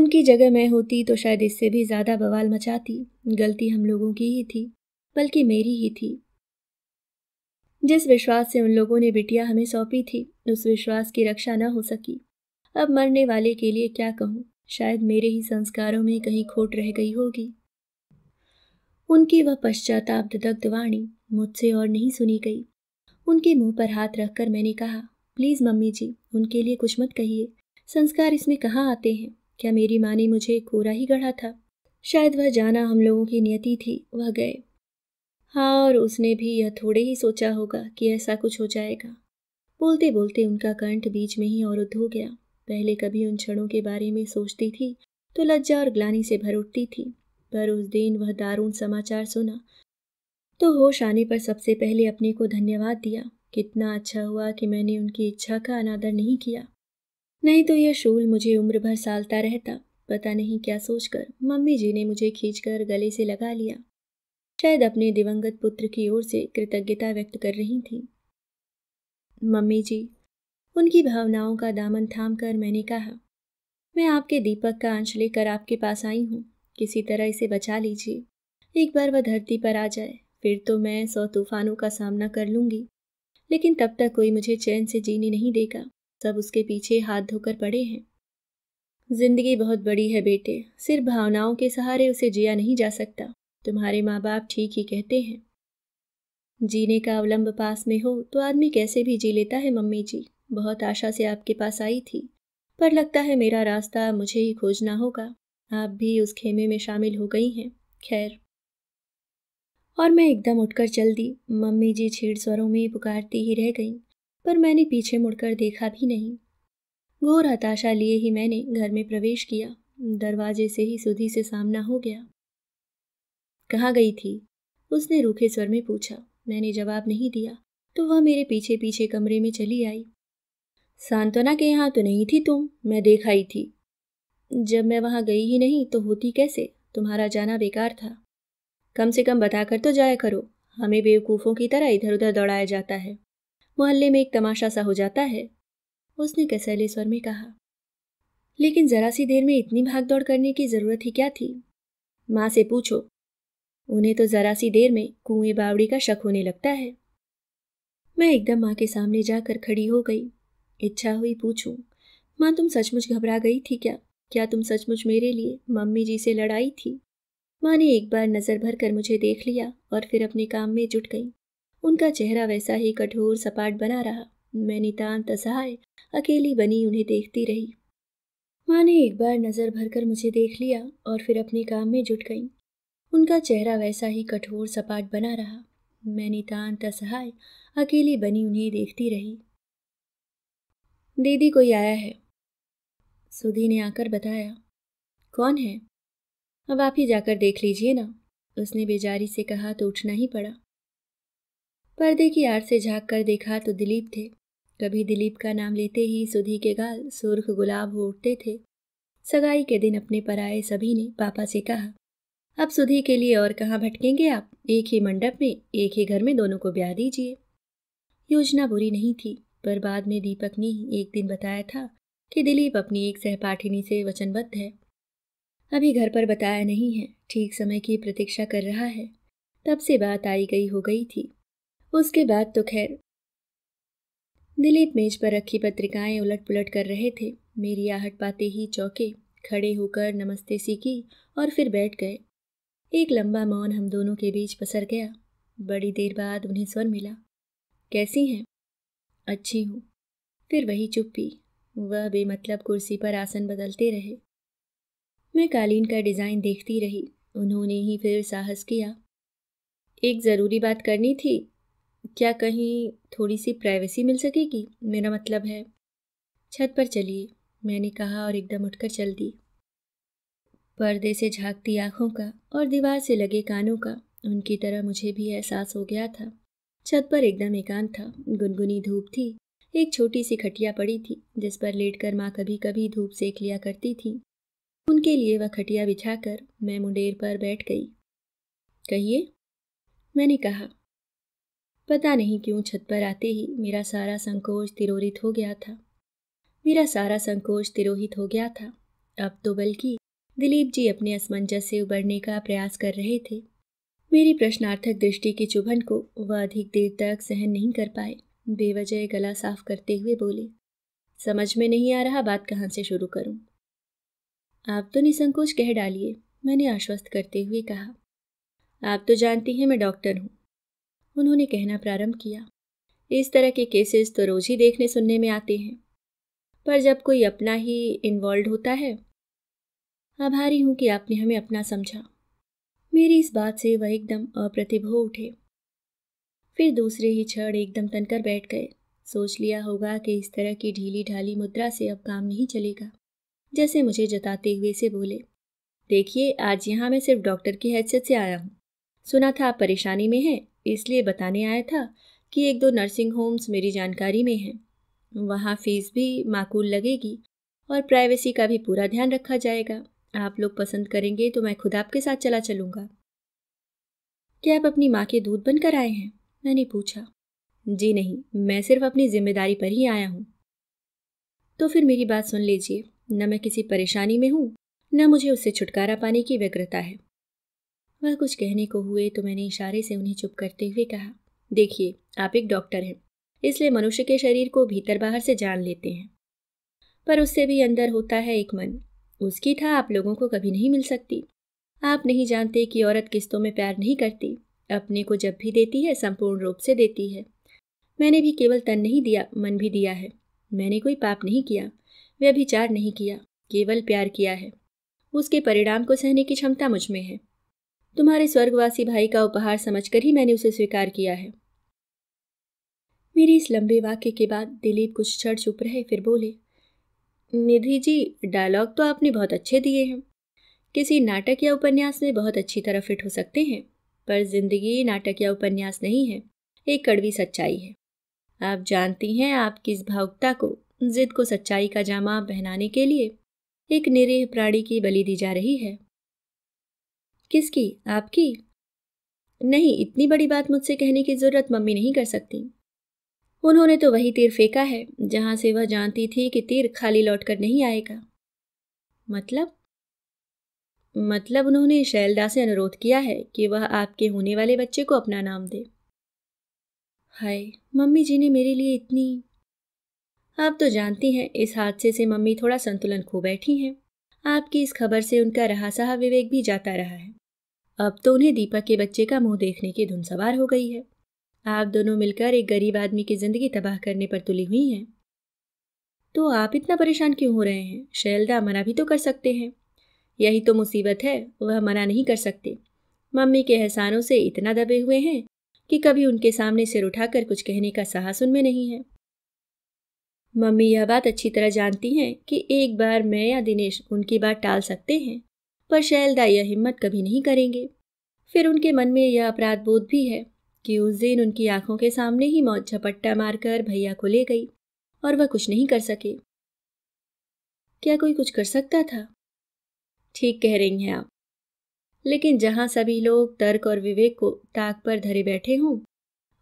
S1: उनकी जगह मैं होती तो शायद इससे भी ज़्यादा बवाल मचाती गलती हम लोगों की ही थी बल्कि मेरी ही थी जिस विश्वास से उन लोगों ने बिटिया हमें सौंपी थी उस विश्वास की रक्षा न हो सकी अब मरने वाले के लिए क्या कहूँ शायद मेरे ही संस्कारों में कहीं खोट रह गई होगी उनकी वह पश्चाताप दग्ध वाणी मुझसे और नहीं सुनी गई उनके मुंह पर हाथ रखकर मैंने कहा प्लीज़ मम्मी जी उनके लिए कुछ मत कहिए संस्कार इसमें कहाँ आते हैं क्या मेरी माँ ने मुझे कोरा ही गढ़ा था शायद वह जाना हम लोगों की नियति थी वह गए हाँ और उसने भी यह थोड़े ही सोचा होगा कि ऐसा कुछ हो जाएगा बोलते बोलते उनका कंठ बीच में ही और हो गया पहले कभी उन क्षणों के बारे में सोचती थी तो लज्जा और ग्लानी से भर उठती थी पर उस दिन वह दारुण समाचार सुना तो होश आने पर सबसे पहले अपने को धन्यवाद दिया कितना अच्छा हुआ कि मैंने उनकी इच्छा का अनादर नहीं किया नहीं तो यह शूल मुझे उम्र भर सालता रहता पता नहीं क्या सोचकर मम्मी जी ने मुझे खींचकर गले से लगा लिया शायद अपने दिवंगत पुत्र की ओर से कृतज्ञता व्यक्त कर रही थी मम्मी जी उनकी भावनाओं का दामन थाम कर मैंने कहा मैं आपके दीपक का अंश लेकर आपके पास आई हूँ किसी तरह इसे बचा लीजिए एक बार वह धरती पर आ जाए फिर तो मैं सौ तूफानों का सामना कर लूंगी लेकिन तब तक कोई मुझे चैन से जीने नहीं देगा सब उसके पीछे हाथ धोकर पड़े हैं जिंदगी बहुत बड़ी है बेटे सिर्फ भावनाओं के सहारे उसे जिया नहीं जा सकता तुम्हारे माँ बाप ठीक ही कहते हैं जीने का अवलंब पास में हो तो आदमी कैसे भी जी लेता है मम्मी जी बहुत आशा से आपके पास आई थी पर लगता है मेरा रास्ता मुझे ही खोजना होगा आप भी उस खेमे में शामिल हो गई हैं खैर और मैं एकदम उठकर चल दी मम्मी जी छेड़ स्वरों में पुकारती ही रह गई पर मैंने पीछे मुड़कर देखा भी नहीं घोर हताशा लिए ही मैंने घर में प्रवेश किया दरवाजे से ही सुधी से सामना हो गया कहाँ गई थी उसने रूखे स्वर में पूछा मैंने जवाब नहीं दिया तो वह मेरे पीछे पीछे कमरे में चली आई सांत्वना के यहाँ तो नहीं थी तुम मैं देख आई थी जब मैं वहाँ गई ही नहीं तो होती कैसे तुम्हारा जाना बेकार था कम से कम बताकर तो जाया करो हमें बेवकूफ़ों की तरह इधर उधर दौड़ाया जाता है मोहल्ले में एक तमाशा सा हो जाता है उसने कसैले स्वर में कहा लेकिन ज़रा सी देर में इतनी भागदौड़ करने की ज़रूरत ही क्या थी माँ से पूछो उन्हें तो ज़रा सी देर में कुएं बावड़ी का शक होने लगता है मैं एकदम माँ के सामने जाकर खड़ी हो गई इच्छा हुई पूछूं माँ तुम सचमुच घबरा गई थी क्या क्या तुम सचमुच मेरे लिए मम्मी जी से लड़ाई थी माँ ने एक बार नज़र भर कर मुझे देख लिया और फिर अपने काम में जुट गई उनका चेहरा वैसा ही कठोर सपाट बना रहा मैं नितान्त असहाय अकेली बनी उन्हें देखती रही माँ ने एक बार नज़र भर कर मुझे देख लिया और फिर अपने काम में जुट गई उनका चेहरा वैसा ही कठोर सपाट बना रहा मैं नितान्त असहाय अकेली बनी उन्हें देखती रही दीदी कोई आया है सुधी ने आकर बताया कौन है अब आप ही जाकर देख लीजिए ना उसने बेजारी से कहा तो उठना ही पड़ा पर्दे की आड़ से झाँक कर देखा तो दिलीप थे कभी दिलीप का नाम लेते ही सुधी के गाल सुर्ख गुलाब हो उठते थे सगाई के दिन अपने पर आए सभी ने पापा से कहा अब सुधी के लिए और कहाँ भटकेंगे आप एक ही मंडप में एक ही घर में दोनों को ब्याह दीजिए योजना बुरी नहीं थी पर बाद में दीपक ने ही एक दिन बताया था कि दिलीप अपनी एक सहपाठिनी से वचनबद्ध है अभी घर पर बताया नहीं है ठीक समय की प्रतीक्षा कर रहा है तब से बात आई गई हो गई थी उसके बाद तो खैर दिलीप मेज पर रखी पत्रिकाएं उलट पुलट कर रहे थे मेरी आहट पाते ही चौके खड़े होकर नमस्ते सीखी और फिर बैठ गए एक लंबा मौन हम दोनों के बीच पसर गया बड़ी देर बाद उन्हें स्वर मिला कैसी हैं अच्छी हूँ फिर वही चुप्पी वह बेमतलब कुर्सी पर आसन बदलते रहे मैं कालीन का डिज़ाइन देखती रही उन्होंने ही फिर साहस किया एक ज़रूरी बात करनी थी क्या कहीं थोड़ी सी प्राइवेसी मिल सकेगी मेरा मतलब है छत पर चलिए मैंने कहा और एकदम उठकर चल दी पर्दे से झांकती आँखों का और दीवार से लगे कानों का उनकी तरह मुझे भी एहसास हो गया था छत पर एकदम एकांत था गुनगुनी धूप थी एक छोटी सी खटिया पड़ी थी जिस पर लेटकर माँ कभी कभी धूप सेक लिया करती थी उनके लिए वह खटिया बिछाकर मैं मुंडेर पर बैठ गई कहिए मैंने कहा पता नहीं क्यों छत पर आते ही मेरा सारा संकोच तिरोहित हो गया था मेरा सारा संकोच तिरोहित हो गया था अब तो बल्कि दिलीप जी अपने असमंजस से उबरने का प्रयास कर रहे थे मेरी प्रश्नार्थक दृष्टि की चुभन को वह अधिक देर तक सहन नहीं कर पाए बेवजह गला साफ करते हुए बोली समझ में नहीं आ रहा बात कहाँ से शुरू करूँ आप तो निसंकोच कह डालिए मैंने आश्वस्त करते हुए कहा आप तो जानती हैं मैं डॉक्टर हूँ उन्होंने कहना प्रारंभ किया इस तरह के केसेस तो रोज़ ही देखने सुनने में आते हैं पर जब कोई अपना ही इन्वॉल्व होता है आभारी हूँ कि आपने हमें अपना समझा मेरी इस बात से वह एकदम अप्रतिभ हो उठे फिर दूसरे ही छड़ एकदम तनकर बैठ गए सोच लिया होगा कि इस तरह की ढीली ढाली मुद्रा से अब काम नहीं चलेगा जैसे मुझे जताते हुए से बोले देखिए आज यहाँ मैं सिर्फ डॉक्टर की हैसियत से आया हूँ सुना था आप परेशानी में हैं इसलिए बताने आया था कि एक दो नर्सिंग होम्स मेरी जानकारी में हैं वहाँ फ़ीस भी माकूल लगेगी और प्राइवेसी का भी पूरा ध्यान रखा जाएगा आप लोग पसंद करेंगे तो मैं खुद आपके साथ चला चलूँगा क्या आप अपनी माँ के दूध बनकर आए हैं मैंने पूछा जी नहीं मैं सिर्फ अपनी जिम्मेदारी पर ही आया हूँ तो फिर मेरी बात सुन लीजिए न मैं किसी परेशानी में हूँ न मुझे उससे छुटकारा पाने की व्यग्रता है वह कुछ कहने को हुए तो मैंने इशारे से उन्हें चुप करते हुए कहा देखिए आप एक डॉक्टर हैं इसलिए मनुष्य के शरीर को भीतर बाहर से जान लेते हैं पर उससे भी अंदर होता है एक मन उसकी था आप लोगों को कभी नहीं मिल सकती आप नहीं जानते कि औरत किस्तों में प्यार नहीं करती अपने को जब भी देती है संपूर्ण रूप से देती है मैंने भी केवल तन नहीं दिया मन भी दिया है मैंने कोई पाप नहीं किया व्यभिचार नहीं किया केवल प्यार किया है उसके परिणाम को सहने की क्षमता मुझ में है तुम्हारे स्वर्गवासी भाई का उपहार समझकर ही मैंने उसे स्वीकार किया है मेरे इस लंबे वाक्य के बाद दिलीप कुछ क्षण चुप रहे फिर बोले निधि जी डायलॉग तो आपने बहुत अच्छे दिए हैं किसी नाटक या उपन्यास में बहुत अच्छी तरह फिट हो सकते हैं पर जिंदगी नाटक या उपन्यास नहीं है एक कड़वी सच्चाई है आप जानती हैं आपकी किस भावुकता को जिद को सच्चाई का जामा पहनाने के लिए एक निरीह प्राणी की बलि दी जा रही है किसकी आपकी नहीं इतनी बड़ी बात मुझसे कहने की ज़रूरत मम्मी नहीं कर सकती उन्होंने तो वही तीर फेंका है जहां से वह जानती थी कि तीर खाली लौटकर नहीं आएगा मतलब मतलब उन्होंने शैलदा से अनुरोध किया है कि वह आपके होने वाले बच्चे को अपना नाम दे हाय मम्मी जी ने मेरे लिए इतनी आप तो जानती हैं इस हादसे से मम्मी थोड़ा संतुलन खो बैठी हैं आपकी इस खबर से उनका रहा सहा विवेक भी जाता रहा है अब तो उन्हें दीपक के बच्चे का मुंह देखने की धुन सवार हो गई है आप दोनों मिलकर एक गरीब आदमी की ज़िंदगी तबाह करने पर तुली हुई हैं तो आप इतना परेशान क्यों हो रहे हैं शैलदा मना भी तो कर सकते हैं यही तो मुसीबत है वह मना नहीं कर सकते मम्मी के एहसानों से इतना दबे हुए हैं कि कभी उनके सामने सिर उठाकर कुछ कहने का साहस उनमें नहीं है मम्मी यह बात अच्छी तरह जानती हैं कि एक बार मैं या दिनेश उनकी बात टाल सकते हैं पर शैलदा यह हिम्मत कभी नहीं करेंगे फिर उनके मन में यह अपराध बोध भी है कि उस दिन उनकी आंखों के सामने ही मौत झपट्टा मारकर भैया को ले गई और वह कुछ नहीं कर सके क्या कोई कुछ कर सकता था ठीक कह रही हैं आप लेकिन जहां सभी लोग तर्क और विवेक को ताक पर धरे बैठे हों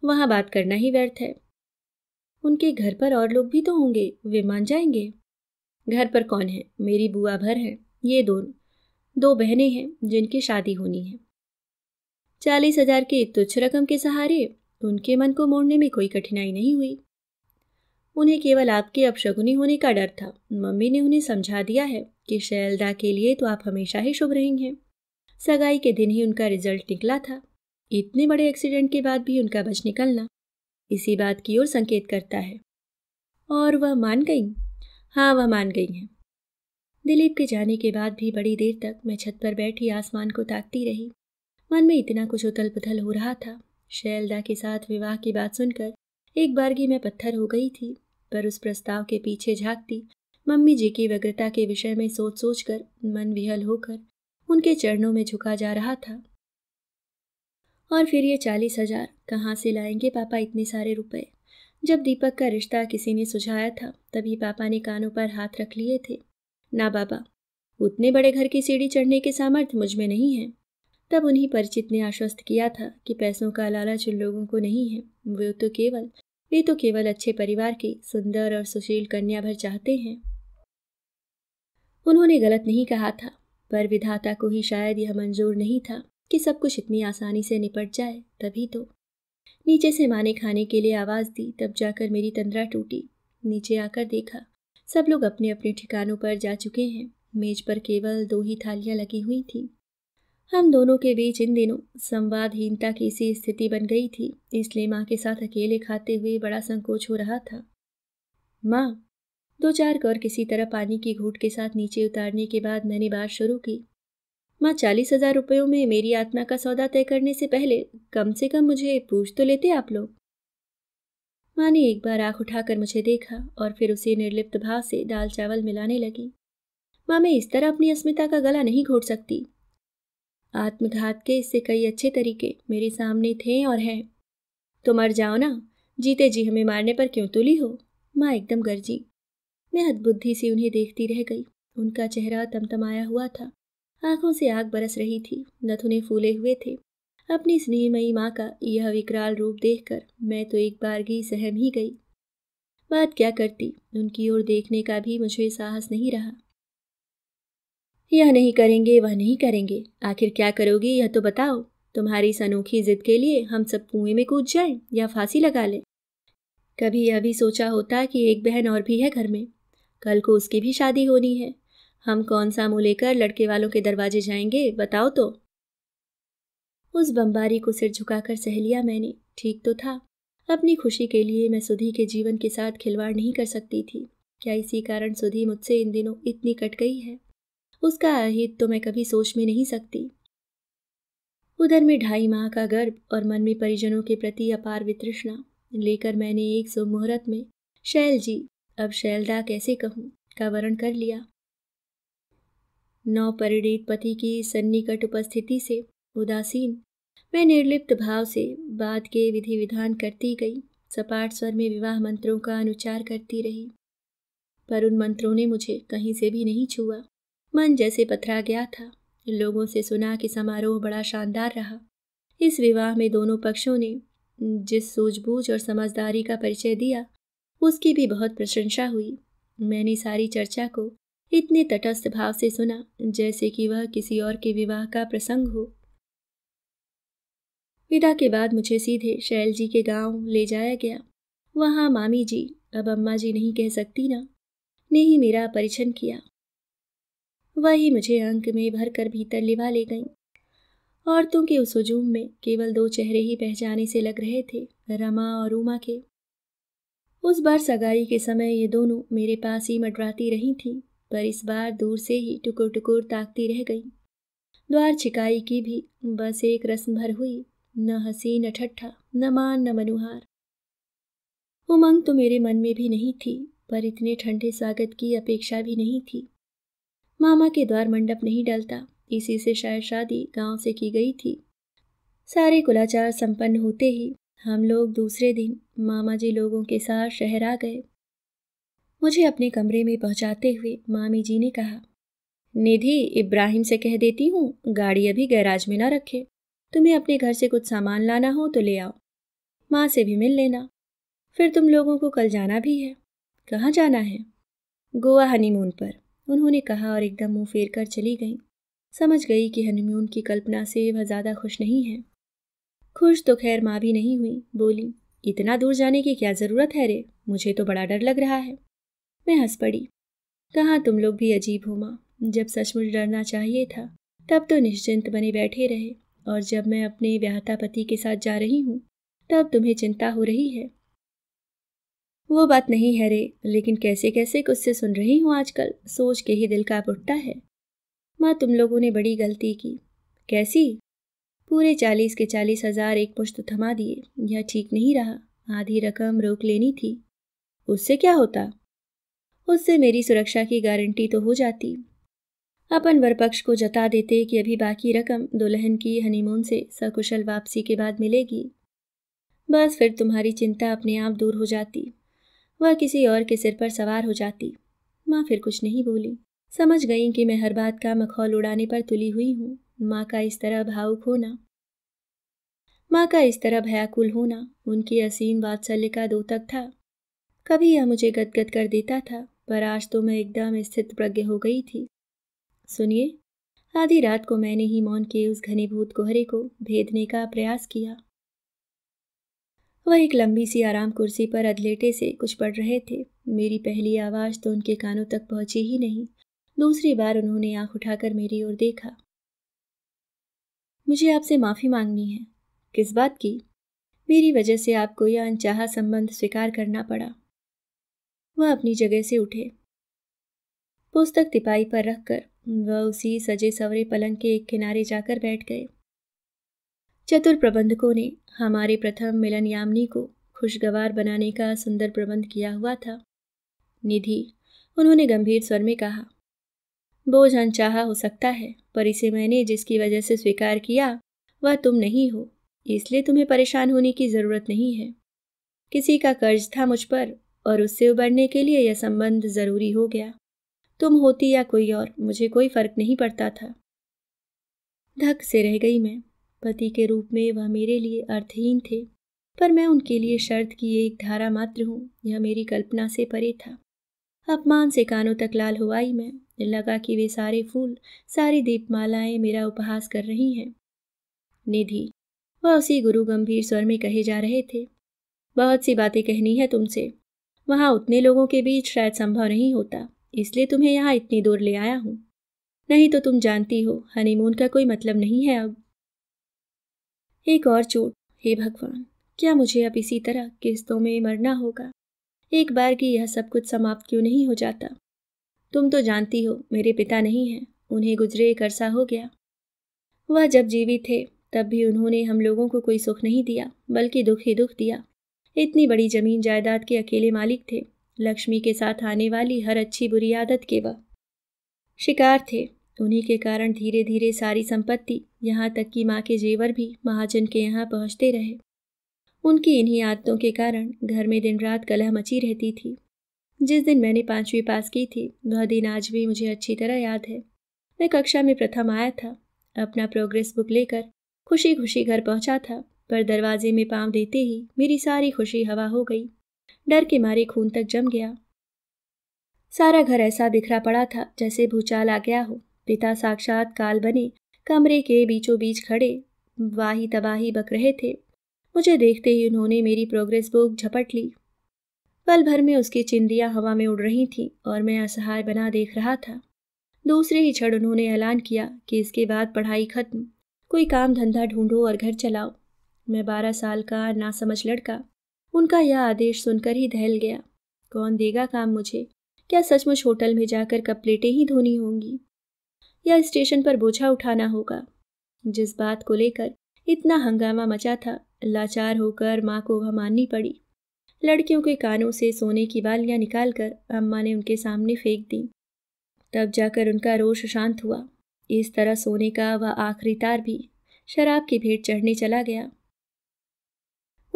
S1: वहां बात करना ही व्यर्थ है उनके घर पर और लोग भी तो होंगे वे मान जाएंगे घर पर कौन है मेरी बुआ भर है ये दोनों दो बहनें हैं जिनकी शादी होनी है चालीस हजार की तुच्छ रकम के सहारे उनके मन को मोड़ने में कोई कठिनाई नहीं हुई उन्हें केवल आपके अपशगुनी होने का डर था मम्मी ने उन्हें समझा दिया है कि शैलदा के लिए तो आप हमेशा ही शुभ रहेंगे सगाई के दिन ही उनका रिजल्ट निकला था इतने बड़े एक्सीडेंट के बाद भी उनका बच निकलना इसी बात की ओर संकेत करता है और वह मान गई हाँ वह मान गई हैं दिलीप के जाने के बाद भी बड़ी देर तक मैं छत पर बैठी आसमान को ताकती रही मन में इतना कुछ उथल पुथल हो रहा था शैलदा के साथ विवाह की बात सुनकर एक बारगी मैं पत्थर हो गई थी पर उस प्रस्ताव के पीछे झांकती मम्मी जी की व्यग्रता के विषय में सोच सोच कर मन विहल होकर उनके चरणों में झुका जा रहा था और फिर ये चालीस हजार कहाँ से लाएंगे पापा इतने सारे रुपए जब दीपक का रिश्ता किसी ने सुझाया था तभी पापा ने कानों पर हाथ रख लिए थे ना बाबा उतने बड़े घर की सीढ़ी चढ़ने के सामर्थ्य मुझ में नहीं है तब उन्हीं परिचित ने आश्वस्त किया था कि पैसों का लालच उन लोगों को नहीं है वे तो केवल वे तो केवल अच्छे परिवार की सुंदर और सुशील कन्या भर चाहते हैं उन्होंने गलत नहीं कहा था पर विधाता को ही शायद यह मंजूर नहीं था कि सब कुछ इतनी आसानी से निपट जाए तभी तो नीचे से माने खाने के लिए आवाज़ दी तब जाकर मेरी तंद्रा टूटी नीचे आकर देखा सब लोग अपने अपने ठिकानों पर जा चुके हैं मेज पर केवल दो ही थालियां लगी हुई थीं हम दोनों के बीच इन दिनों संवादहीनता की सी स्थिति बन गई थी इसलिए माँ के साथ अकेले खाते हुए बड़ा संकोच हो रहा था माँ दो चार कौर किसी तरह पानी की घूट के साथ नीचे उतारने के बाद मैंने बात शुरू की माँ चालीस हजार रुपयों में मेरी आत्मा का सौदा तय करने से पहले कम से कम मुझे पूछ तो लेते आप लोग माँ ने एक बार आंख उठाकर मुझे देखा और फिर उसे निर्लिप्त भाव से दाल चावल मिलाने लगी माँ मैं इस तरह अपनी अस्मिता का गला नहीं घोट सकती आत्मघात के इससे कई अच्छे तरीके मेरे सामने थे और हैं तो मर जाओ ना जीते जी हमें मारने पर क्यों तुली हो माँ एकदम गर्जी मैं हदबुद्धि से उन्हें देखती रह गई उनका चेहरा तमतमाया हुआ था आंखों से आग बरस रही थी नथुने फूले हुए थे अपनी स्नेहमयी माँ का यह विकराल रूप देखकर मैं तो एक बारगी सहम ही गई बात क्या करती उनकी ओर देखने का भी मुझे साहस नहीं रहा यह नहीं करेंगे वह नहीं करेंगे आखिर क्या करोगी यह तो बताओ तुम्हारी इस अनोखी जिद के लिए हम सब कुएं में कूद जाए या फांसी लगा लें कभी यह भी सोचा होता कि एक बहन और भी है घर में कल को उसकी भी शादी होनी है हम कौन सा मुँह लेकर लड़के वालों के दरवाजे जाएंगे बताओ तो उस बम्बारी को सिर झुकाकर सह लिया मैंने ठीक तो था अपनी खुशी के लिए मैं सुधी के जीवन के साथ खिलवाड़ नहीं कर सकती थी क्या इसी कारण सुधी मुझसे इन दिनों इतनी कट गई है उसका अहित तो मैं कभी सोच में नहीं सकती उधर में ढाई माह का गर्भ और मन में परिजनों के प्रति अपार वितृष्णा लेकर मैंने एक शुभ मुहूर्त में शैल जी अब शैलदा कैसे कहूँ का वर्ण कर लिया नौ परिणीत पति की सन्निकट उपस्थिति से उदासीन मैं निर्लिप्त भाव से बाद के विधि विधान करती गई सपाट स्वर में विवाह मंत्रों का अनुचार करती रही पर उन मंत्रों ने मुझे कहीं से भी नहीं छुआ मन जैसे पथरा गया था लोगों से सुना कि समारोह बड़ा शानदार रहा इस विवाह में दोनों पक्षों ने जिस सूझबूझ और समझदारी का परिचय दिया उसकी भी बहुत प्रशंसा हुई मैंने सारी चर्चा को इतने तटस्थ भाव से सुना जैसे कि वह किसी और के विवाह का प्रसंग हो विदा के बाद मुझे सीधे शैल जी के गांव ले जाया गया वहाँ मामी जी अब अम्मा जी नहीं कह सकती ना ने ही मेरा परिचन किया वही मुझे अंक में भरकर भीतर लिवा ले गईं औरतों के उस हजूम में केवल दो चेहरे ही पहचाने से लग रहे थे रमा और उमा के उस बार सगाई के समय ये दोनों मेरे पास ही मडराती रही थीं पर इस बार दूर से ही टुकुर टुकुर ताकती रह गई द्वार छिकाई की भी बस एक रस्म भर हुई न हंसी न ठट्ठा न मान न मनुहार उमंग तो मेरे मन में भी नहीं थी पर इतने ठंडे स्वागत की अपेक्षा भी नहीं थी मामा के द्वार मंडप नहीं डलता इसी से शायद शादी गांव से की गई थी सारे कुलाचार संपन्न होते ही हम लोग दूसरे दिन मामा जी लोगों के साथ शहर आ गए मुझे अपने कमरे में पहुंचाते हुए मामी जी ने कहा निधि इब्राहिम से कह देती हूँ गाड़ी अभी गैराज में ना रखे तुम्हें अपने घर से कुछ सामान लाना हो तो ले आओ माँ से भी मिल लेना फिर तुम लोगों को कल जाना भी है कहाँ जाना है गोवा हनीमून पर उन्होंने कहा और एकदम मुंह फेर कर चली गई समझ गई कि हनीमून की कल्पना से वह ज़्यादा खुश नहीं है खुश तो खैर माँ भी नहीं हुई बोली इतना दूर जाने की क्या ज़रूरत है रे मुझे तो बड़ा डर लग रहा है मैं हंस पड़ी कहा तुम लोग भी अजीब हो माँ जब सचमुच डरना चाहिए था तब तो निश्चिंत बने बैठे रहे और जब मैं अपने व्याहता पति के साथ जा रही हूँ तब तुम्हें चिंता हो रही है वो बात नहीं है रे लेकिन कैसे कैसे कुछ से सुन रही हूँ आजकल सोच के ही दिल का उठता है माँ तुम लोगों ने बड़ी गलती की कैसी पूरे चालीस के चालीस हजार एक पुश्त थमा दिए यह ठीक नहीं रहा आधी रकम रोक लेनी थी उससे क्या होता उससे मेरी सुरक्षा की गारंटी तो हो जाती अपन वरपक्ष को जता देते कि अभी बाकी रकम दुल्हन की हनीमून से सकुशल वापसी के बाद मिलेगी बस फिर तुम्हारी चिंता अपने आप दूर हो जाती वह किसी और के सिर पर सवार हो जाती माँ फिर कुछ नहीं बोली समझ गई कि मैं हर बात का मखौल उड़ाने पर तुली हुई हूँ माँ का इस तरह भावुक होना माँ का इस तरह भयाकुल होना उनकी असीम वात्सल्य का दोतक था कभी यह मुझे गदगद कर देता था पर आज तो मैं एकदम स्थित प्रज्ञ हो गई थी सुनिए आधी रात को मैंने ही मौन के उस घनीभूत कोहरे को भेदने का प्रयास किया वह एक लंबी सी आराम कुर्सी पर अधलेटे से कुछ पढ़ रहे थे मेरी पहली आवाज़ तो उनके कानों तक पहुंची ही नहीं दूसरी बार उन्होंने आंख उठाकर मेरी ओर देखा मुझे आपसे माफ़ी मांगनी है किस बात की मेरी वजह से आपको यह अनचाहा संबंध स्वीकार करना पड़ा वह अपनी जगह से उठे पुस्तक तिपाई पर रखकर वह उसी सजे सवरे पलंग के एक किनारे जाकर बैठ गए चतुर प्रबंधकों ने हमारे प्रथम मिलन यामनी को खुशगवार बनाने का सुंदर प्रबंध किया हुआ था निधि उन्होंने गंभीर स्वर में कहा बोझ अनचाहा हो सकता है पर इसे मैंने जिसकी वजह से स्वीकार किया वह तुम नहीं हो इसलिए तुम्हें परेशान होने की ज़रूरत नहीं है किसी का कर्ज था मुझ पर और उससे उबरने के लिए यह संबंध ज़रूरी हो गया तुम होती या कोई और मुझे कोई फ़र्क नहीं पड़ता था धक से रह गई मैं पति के रूप में वह मेरे लिए अर्थहीन थे पर मैं उनके लिए शर्त की एक धारा मात्र हूँ यह मेरी कल्पना से परे था अपमान से कानों तक लाल हो आई मैं लगा कि वे सारे फूल सारी दीपमालाएं मेरा उपहास कर रही हैं निधि वह उसी गुरु गंभीर स्वर में कहे जा रहे थे बहुत सी बातें कहनी है तुमसे वहाँ उतने लोगों के बीच शायद संभव नहीं होता इसलिए तुम्हें यहाँ इतनी दूर ले आया हूँ नहीं तो तुम जानती हो हनीमून का कोई मतलब नहीं है अब एक और चोट हे भगवान क्या मुझे अब इसी तरह किस्तों में मरना होगा एक बार की यह सब कुछ समाप्त क्यों नहीं हो जाता तुम तो जानती हो मेरे पिता नहीं हैं उन्हें गुजरे एक अरसा हो गया वह जब जीवित थे तब भी उन्होंने हम लोगों को कोई सुख नहीं दिया बल्कि दुख ही दुख दिया इतनी बड़ी जमीन जायदाद के अकेले मालिक थे लक्ष्मी के साथ आने वाली हर अच्छी बुरी आदत के वह शिकार थे उन्हीं के कारण धीरे धीरे सारी संपत्ति यहाँ तक कि माँ के जेवर भी महाजन के यहाँ पहुँचते रहे उनकी इन्हीं आदतों के कारण घर में दिन रात कलह मची रहती थी जिस दिन मैंने पाँचवीं पास की थी वह दिन आज भी मुझे अच्छी तरह याद है मैं कक्षा में प्रथम आया था अपना प्रोग्रेस बुक लेकर खुशी खुशी घर पहुंचा था पर दरवाजे में पांव देते ही मेरी सारी खुशी हवा हो गई डर के मारे खून तक जम गया सारा घर ऐसा बिखरा पड़ा था जैसे भूचाल आ गया हो पिता साक्षात काल बने कमरे के बीचों बीच खड़े वाही तबाही बक रहे थे मुझे देखते ही उन्होंने मेरी प्रोग्रेस बुक झपट ली पल भर में उसकी चिंदियाँ हवा में उड़ रही थीं और मैं असहाय बना देख रहा था दूसरे ही क्षण उन्होंने ऐलान किया कि इसके बाद पढ़ाई खत्म कोई काम धंधा ढूंढो और घर चलाओ मैं बारह साल का नासमझ लड़का उनका यह आदेश सुनकर ही दहल गया कौन देगा काम मुझे क्या सचमुच होटल में जाकर कप प्लेटें ही धोनी होंगी या स्टेशन पर बोझा उठाना होगा जिस बात को लेकर इतना हंगामा मचा था लाचार होकर माँ को वह माननी पड़ी लड़कियों के कानों से सोने की बालियाँ निकालकर अम्मा ने उनके सामने फेंक दी तब जाकर उनका रोष शांत हुआ इस तरह सोने का वह आखिरी तार भी शराब की भेंट चढ़ने चला गया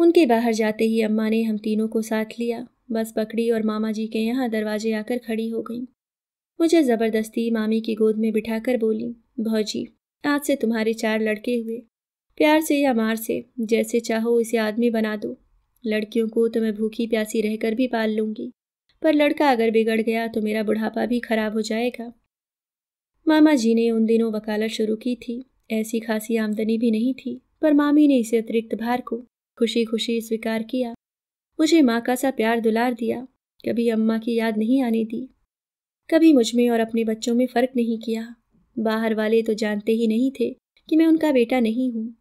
S1: उनके बाहर जाते ही अम्मा ने हम तीनों को साथ लिया बस पकड़ी और मामा जी के यहाँ दरवाजे आकर खड़ी हो गई मुझे ज़बरदस्ती मामी की गोद में बिठाकर बोली भौजी आज से तुम्हारे चार लड़के हुए प्यार से या मार से जैसे चाहो इसे आदमी बना दो लड़कियों को तो मैं भूखी प्यासी रहकर भी पाल लूँगी पर लड़का अगर बिगड़ गया तो मेरा बुढ़ापा भी खराब हो जाएगा मामा जी ने उन दिनों वकालत शुरू की थी ऐसी खासी आमदनी भी नहीं थी पर मामी ने इसे अतिरिक्त भार को खुशी खुशी स्वीकार किया मुझे माँ का सा प्यार दुलार दिया कभी अम्मा की याद नहीं आने दी कभी मुझ में और अपने बच्चों में फ़र्क नहीं किया बाहर वाले तो जानते ही नहीं थे कि मैं उनका बेटा नहीं हूँ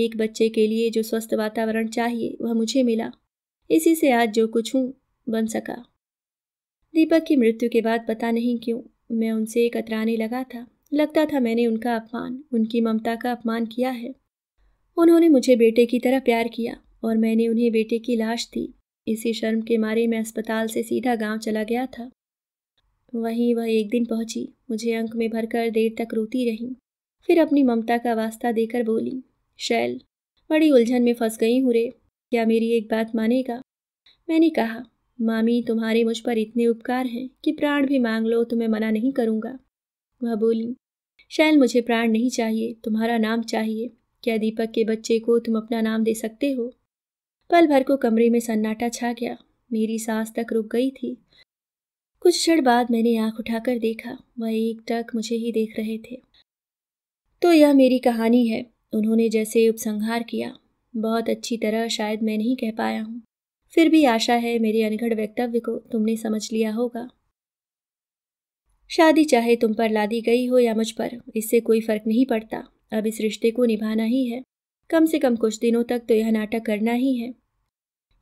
S1: एक बच्चे के लिए जो स्वस्थ वातावरण चाहिए वह मुझे मिला इसी से आज जो कुछ हूँ बन सका दीपक की मृत्यु के बाद पता नहीं क्यों मैं उनसे कतराने लगा था लगता था मैंने उनका अपमान उनकी ममता का अपमान किया है उन्होंने मुझे बेटे की तरह प्यार किया और मैंने उन्हें बेटे की लाश दी इसी शर्म के मारे मैं अस्पताल से सीधा गांव चला गया था वहीं वह एक दिन पहुंची मुझे अंक में भरकर देर तक रोती रही फिर अपनी ममता का वास्ता देकर बोली शैल बड़ी उलझन में फंस गई हूँ रे क्या मेरी एक बात मानेगा मैंने कहा मामी तुम्हारे मुझ पर इतने उपकार हैं कि प्राण भी मांग लो तो मैं मना नहीं करूँगा वह बोली शैल मुझे प्राण नहीं चाहिए तुम्हारा नाम चाहिए क्या दीपक के बच्चे को तुम अपना नाम दे सकते हो पल भर को कमरे में सन्नाटा छा गया मेरी सांस तक रुक गई थी कुछ क्षण बाद मैंने आंख उठाकर देखा वह एक टक मुझे ही देख रहे थे तो यह मेरी कहानी है उन्होंने जैसे उपसंहार किया बहुत अच्छी तरह शायद मैं नहीं कह पाया हूँ फिर भी आशा है मेरे अनगढ़ वक्तव्य को तुमने समझ लिया होगा शादी चाहे तुम पर लादी गई हो या मुझ पर इससे कोई फर्क नहीं पड़ता अब इस रिश्ते को निभाना ही है कम से कम कुछ दिनों तक तो यह नाटक करना ही है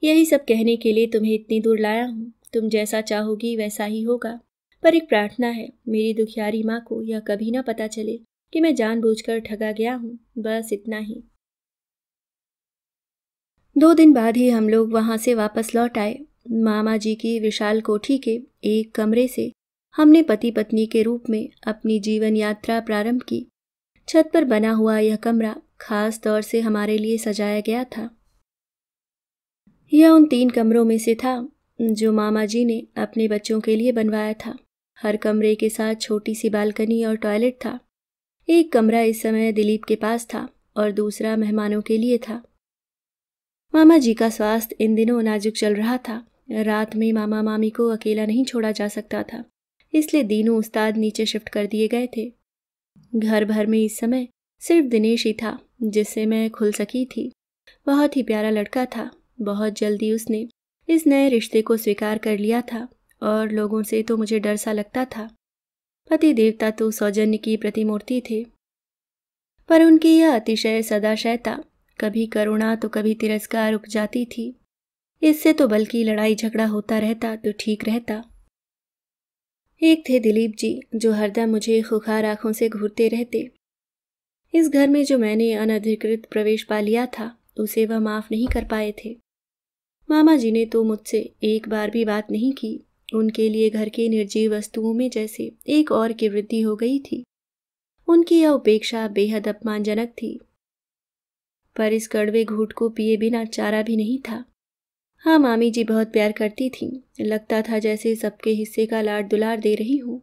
S1: यही सब कहने के लिए तुम्हें इतनी दूर लाया हूँ तुम जैसा चाहोगी वैसा ही होगा पर एक प्रार्थना है मेरी दुखियारी माँ को यह कभी ना पता चले कि मैं जानबूझकर ठगा गया हूँ बस इतना ही दो दिन बाद ही हम लोग वहाँ से वापस लौट आए मामा जी की विशाल कोठी के एक कमरे से हमने पति पत्नी के रूप में अपनी जीवन यात्रा प्रारंभ की छत पर बना हुआ यह कमरा खास तौर से हमारे लिए सजाया गया था यह उन तीन कमरों में से था जो मामा जी ने अपने बच्चों के लिए बनवाया था हर कमरे के साथ छोटी सी बालकनी और टॉयलेट था एक कमरा इस समय दिलीप के पास था और दूसरा मेहमानों के लिए था मामा जी का स्वास्थ्य इन दिनों नाजुक चल रहा था रात में मामा मामी को अकेला नहीं छोड़ा जा सकता था इसलिए दीनू उस्ताद नीचे शिफ्ट कर दिए गए थे घर भर में इस समय सिर्फ दिनेश ही था जिससे मैं खुल सकी थी बहुत ही प्यारा लड़का था बहुत जल्दी उसने इस नए रिश्ते को स्वीकार कर लिया था और लोगों से तो मुझे डर सा लगता था पति देवता तो सौजन्य की प्रतिमूर्ति थे पर उनकी यह अतिशय सदाशयता कभी करुणा तो कभी तिरस्कार उप जाती थी इससे तो बल्कि लड़ाई झगड़ा होता रहता तो ठीक रहता एक थे दिलीप जी जो हरदम मुझे खुखार आंखों से घूरते रहते इस घर में जो मैंने अनधिकृत प्रवेश पा लिया था उसे वह माफ़ नहीं कर पाए थे मामा जी ने तो मुझसे एक बार भी बात नहीं की उनके लिए घर के निर्जीव वस्तुओं में जैसे एक और की वृद्धि हो गई थी उनकी यह उपेक्षा बेहद अपमानजनक थी पर इस कड़वे घूट को पिए बिना चारा भी नहीं था हाँ मामी जी बहुत प्यार करती थीं लगता था जैसे सबके हिस्से का लाड दुलार दे रही हूँ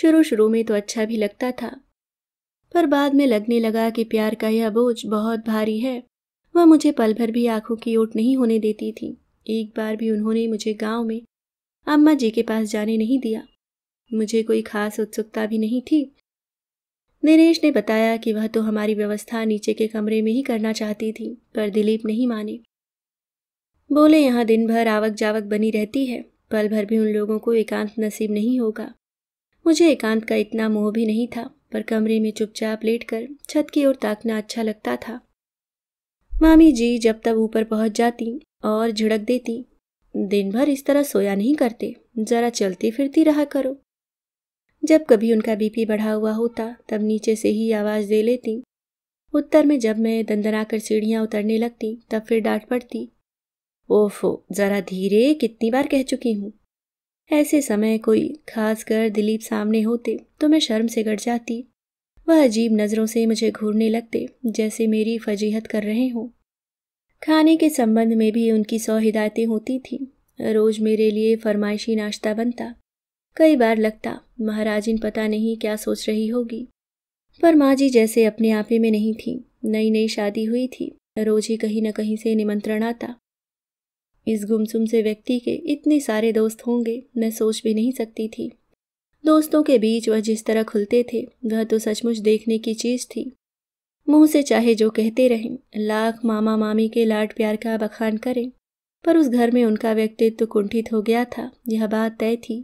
S1: शुरू शुरू में तो अच्छा भी लगता था पर बाद में लगने लगा कि प्यार का यह बोझ बहुत भारी है वह मुझे पल भर भी आंखों की ओट नहीं होने देती थी एक बार भी उन्होंने मुझे गांव में अम्मा जी के पास जाने नहीं दिया मुझे कोई खास उत्सुकता भी नहीं थी दिनेश ने बताया कि वह तो हमारी व्यवस्था नीचे के कमरे में ही करना चाहती थी पर दिलीप नहीं माने बोले यहाँ दिन भर आवक जावक बनी रहती है पल भर भी उन लोगों को एकांत नसीब नहीं होगा मुझे एकांत का इतना मोह भी नहीं था पर कमरे में चुपचाप लेट कर छत की ओर ताकना अच्छा लगता था मामी जी जब तब ऊपर पहुंच जाती और झिड़क देती दिन भर इस तरह सोया नहीं करते जरा चलती फिरती रहा करो जब कभी उनका बीपी बढ़ा हुआ होता तब नीचे से ही आवाज़ दे लेती उत्तर में जब मैं दंदनाकर सीढ़ियाँ उतरने लगती तब फिर डांट पड़ती ओफो ज़रा धीरे कितनी बार कह चुकी हूँ ऐसे समय कोई खासकर दिलीप सामने होते तो मैं शर्म से गड़ जाती वह अजीब नज़रों से मुझे घूरने लगते जैसे मेरी फजीहत कर रहे हों खाने के संबंध में भी उनकी सौ हिदायतें होती थीं रोज़ मेरे लिए फरमाइशी नाश्ता बनता कई बार लगता महाराजिन पता नहीं क्या सोच रही होगी पर माँ जी जैसे अपने आपे में नहीं थी नई नई शादी हुई थी रोज ही कहीं न कहीं से निमंत्रण आता इस गुमसुम से व्यक्ति के इतने सारे दोस्त होंगे मैं सोच भी नहीं सकती थी दोस्तों के बीच वह जिस तरह खुलते थे वह तो सचमुच देखने की चीज़ थी मुंह से चाहे जो कहते रहें लाख मामा मामी के लाड प्यार का बखान करें पर उस घर में उनका व्यक्तित्व कुंठित हो गया था यह बात तय थी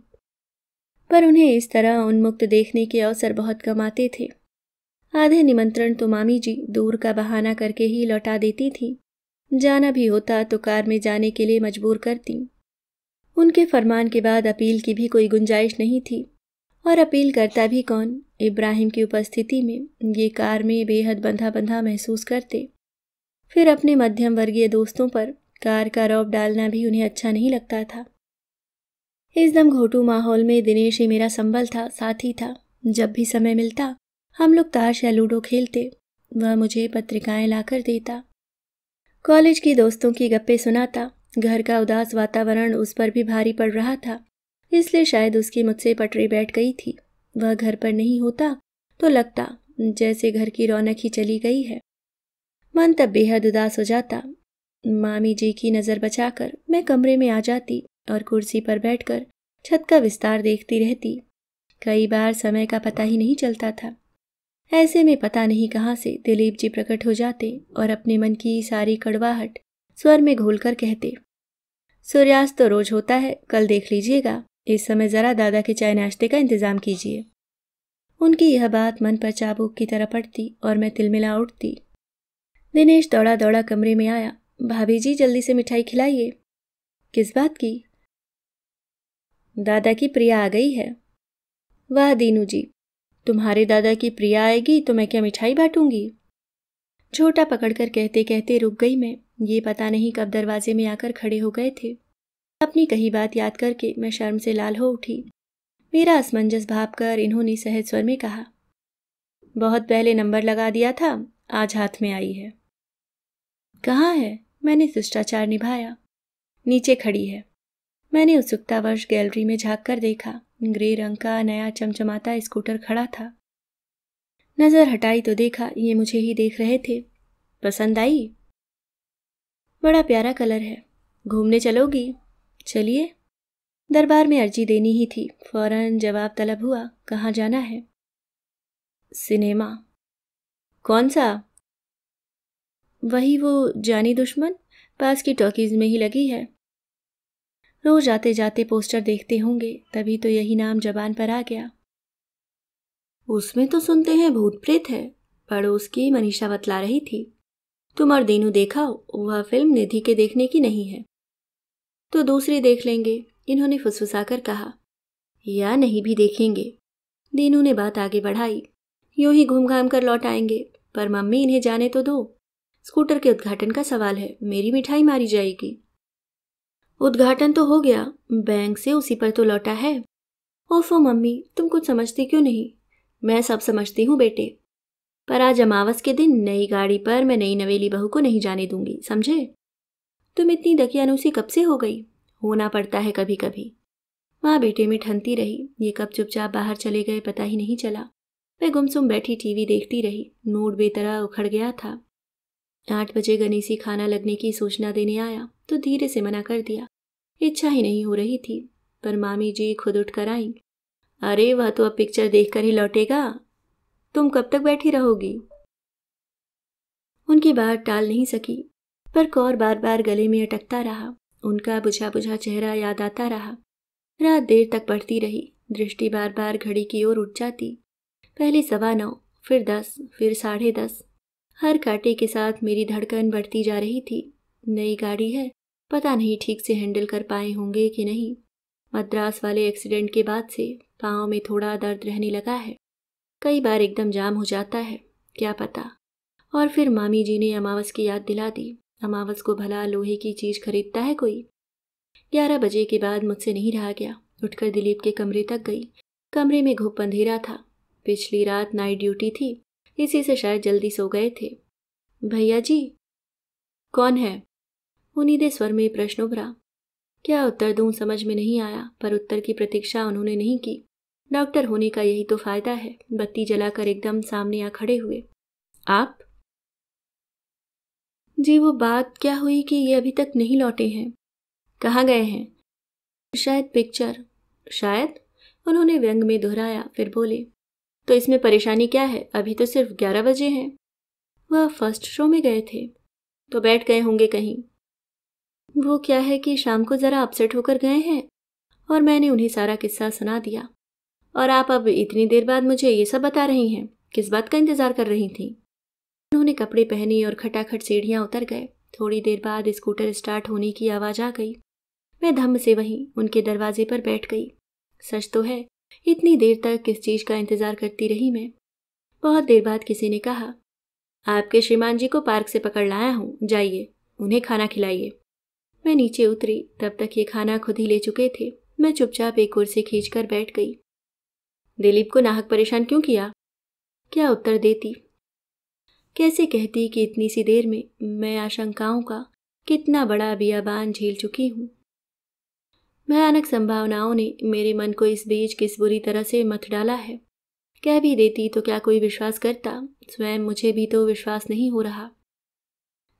S1: पर उन्हें इस तरह उन्मुक्त देखने के अवसर बहुत कम आते थे आधे निमंत्रण तो मामी जी दूर का बहाना करके ही लौटा देती थी जाना भी होता तो कार में जाने के लिए मजबूर करती उनके फरमान के बाद अपील की भी कोई गुंजाइश नहीं थी और अपील करता भी कौन इब्राहिम की उपस्थिति में ये कार में बेहद बंधा बंधा महसूस करते फिर अपने मध्यम वर्गीय दोस्तों पर कार का रौब डालना भी उन्हें अच्छा नहीं लगता था इस दम घोटू माहौल में दिनेश ही मेरा संबल था साथी था जब भी समय मिलता हम लोग ताश या लूडो खेलते वह मुझे पत्रिकाएं लाकर देता कॉलेज की दोस्तों की गप्पे सुनाता घर का उदास वातावरण उस पर भी भारी पड़ रहा था इसलिए शायद उसकी मुझसे पटरी बैठ गई थी वह घर पर नहीं होता तो लगता जैसे घर की रौनक ही चली गई है मन तब बेहद उदास हो जाता मामी जी की नज़र बचाकर मैं कमरे में आ जाती और कुर्सी पर बैठकर छत का विस्तार देखती रहती कई बार समय का पता ही नहीं चलता था ऐसे में पता नहीं कहाँ से दिलीप जी प्रकट हो जाते और अपने मन की सारी कड़वाहट स्वर में घोलकर कहते सूर्यास्त तो रोज होता है कल देख लीजिएगा इस समय ज़रा दादा के चाय नाश्ते का इंतज़ाम कीजिए उनकी यह बात मन पर चाबुक की तरह पड़ती और मैं तिलमिला उठती दिनेश दौड़ा दौड़ा कमरे में आया भाभी जी जल्दी से मिठाई खिलाइए किस बात की दादा की प्रिया आ गई है वाह दीनू जी तुम्हारे दादा की प्रिया आएगी तो मैं क्या मिठाई बांटूंगी छोटा पकड़कर कहते कहते रुक गई मैं ये पता नहीं कब दरवाजे में आकर खड़े हो गए थे अपनी कही बात याद करके मैं शर्म से लाल हो उठी मेरा असमंजस भाप कर इन्होंने सहज स्वर में कहा बहुत पहले नंबर लगा दिया था आज हाथ में आई है कहाँ है मैंने शिष्टाचार निभाया नीचे खड़ी है मैंने उत्सुकतावश गैलरी में झांक कर देखा ग्रे रंग का नया चमचमाता स्कूटर खड़ा था नज़र हटाई तो देखा ये मुझे ही देख रहे थे पसंद आई बड़ा प्यारा कलर है घूमने चलोगी चलिए दरबार में अर्जी देनी ही थी फौरन जवाब तलब हुआ कहाँ जाना है सिनेमा कौन सा वही वो जानी दुश्मन पास की टॉकीज में ही लगी है रोज आते जाते पोस्टर देखते होंगे तभी तो यही नाम जबान पर आ गया उसमें तो सुनते हैं भूत प्रेत है पड़ोस की मनीषा बतला रही थी तुम और दीनू देखा हो वह फिल्म निधि के देखने की नहीं है तो दूसरे देख लेंगे इन्होंने फुसफुसाकर कहा या नहीं भी देखेंगे दीनू ने बात आगे बढ़ाई यूं ही घूम घाम कर लौट आएंगे पर मम्मी इन्हें जाने तो दो स्कूटर के उद्घाटन का सवाल है मेरी मिठाई मारी जाएगी उद्घाटन तो हो गया बैंक से उसी पर तो लौटा है ओफो मम्मी तुम कुछ समझती क्यों नहीं मैं सब समझती हूँ बेटे पर आज अमावस के दिन नई गाड़ी पर मैं नई नवेली बहू को नहीं जाने दूंगी समझे तुम इतनी दकियानूसी कब से हो गई होना पड़ता है कभी कभी माँ बेटे में ठनती रही ये कब चुपचाप बाहर चले गए पता ही नहीं चला मैं गुमसुम बैठी टीवी देखती रही नोट बेतरा उखड़ गया था आठ बजे गणेशी खाना लगने की सूचना देने आया तो धीरे से मना कर दिया इच्छा ही नहीं हो रही थी पर मामी जी खुद उठ कर आई अरे वह तो अब पिक्चर देख ही लौटेगा तुम कब तक बैठी रहोगी उनकी बात टाल नहीं सकी पर कौर बार बार गले में अटकता रहा उनका बुझा बुझा चेहरा याद आता रहा रात देर तक पढ़ती रही दृष्टि बार बार घड़ी की ओर उठ जाती पहले सवा नौ फिर दस फिर साढ़े दस हर कांटे के साथ मेरी धड़कन बढ़ती जा रही थी नई गाड़ी है पता नहीं ठीक से हैंडल कर पाए होंगे कि नहीं मद्रास वाले एक्सीडेंट के बाद से पाँव में थोड़ा दर्द रहने लगा है कई बार एकदम जाम हो जाता है क्या पता और फिर मामी जी ने अमावस की याद दिला दी अमावस को भला लोहे की चीज खरीदता है कोई ग्यारह बजे के बाद मुझसे नहीं रहा गया उठकर दिलीप के कमरे तक गई कमरे में घुप अंधेरा था पिछली रात नाइट ड्यूटी थी इसी से शायद जल्दी सो गए थे भैया जी कौन है उन्हीं स्वर में प्रश्न उभरा क्या उत्तर दूं समझ में नहीं आया पर उत्तर की प्रतीक्षा उन्होंने नहीं की डॉक्टर होने का यही तो फायदा है बत्ती जलाकर एकदम सामने आ खड़े हुए आप जी वो बात क्या हुई कि ये अभी तक नहीं लौटे हैं कहाँ गए हैं शायद पिक्चर शायद उन्होंने व्यंग में दोहराया फिर बोले तो इसमें परेशानी क्या है अभी तो सिर्फ ग्यारह बजे हैं वह फर्स्ट शो में गए थे तो बैठ गए होंगे कहीं वो क्या है कि शाम को ज़रा अपसेट होकर गए हैं और मैंने उन्हें सारा किस्सा सुना दिया और आप अब इतनी देर बाद मुझे ये सब बता रही हैं किस बात का इंतज़ार कर रही थी उन्होंने कपड़े पहने और खटाखट सीढ़ियाँ उतर गए थोड़ी देर बाद स्कूटर स्टार्ट होने की आवाज़ आ गई मैं धम्म से वहीं उनके दरवाजे पर बैठ गई सच तो है इतनी देर तक किस चीज़ का इंतज़ार करती रही मैं बहुत देर बाद किसी ने कहा आपके श्रीमान जी को पार्क से पकड़ लाया हूँ जाइए उन्हें खाना खिलाइए मैं नीचे उतरी तब तक ये खाना खुद ही ले चुके थे मैं चुपचाप एक कुर्सी खींचकर बैठ गई दिलीप को नाहक परेशान क्यों किया क्या उत्तर देती कैसे कहती कि इतनी सी देर में मैं आशंकाओं का कितना बड़ा बियाबान झेल चुकी हूँ भयानक संभावनाओं ने मेरे मन को इस बीच किस बुरी तरह से मथ डाला है कह भी देती तो क्या कोई विश्वास करता स्वयं मुझे भी तो विश्वास नहीं हो रहा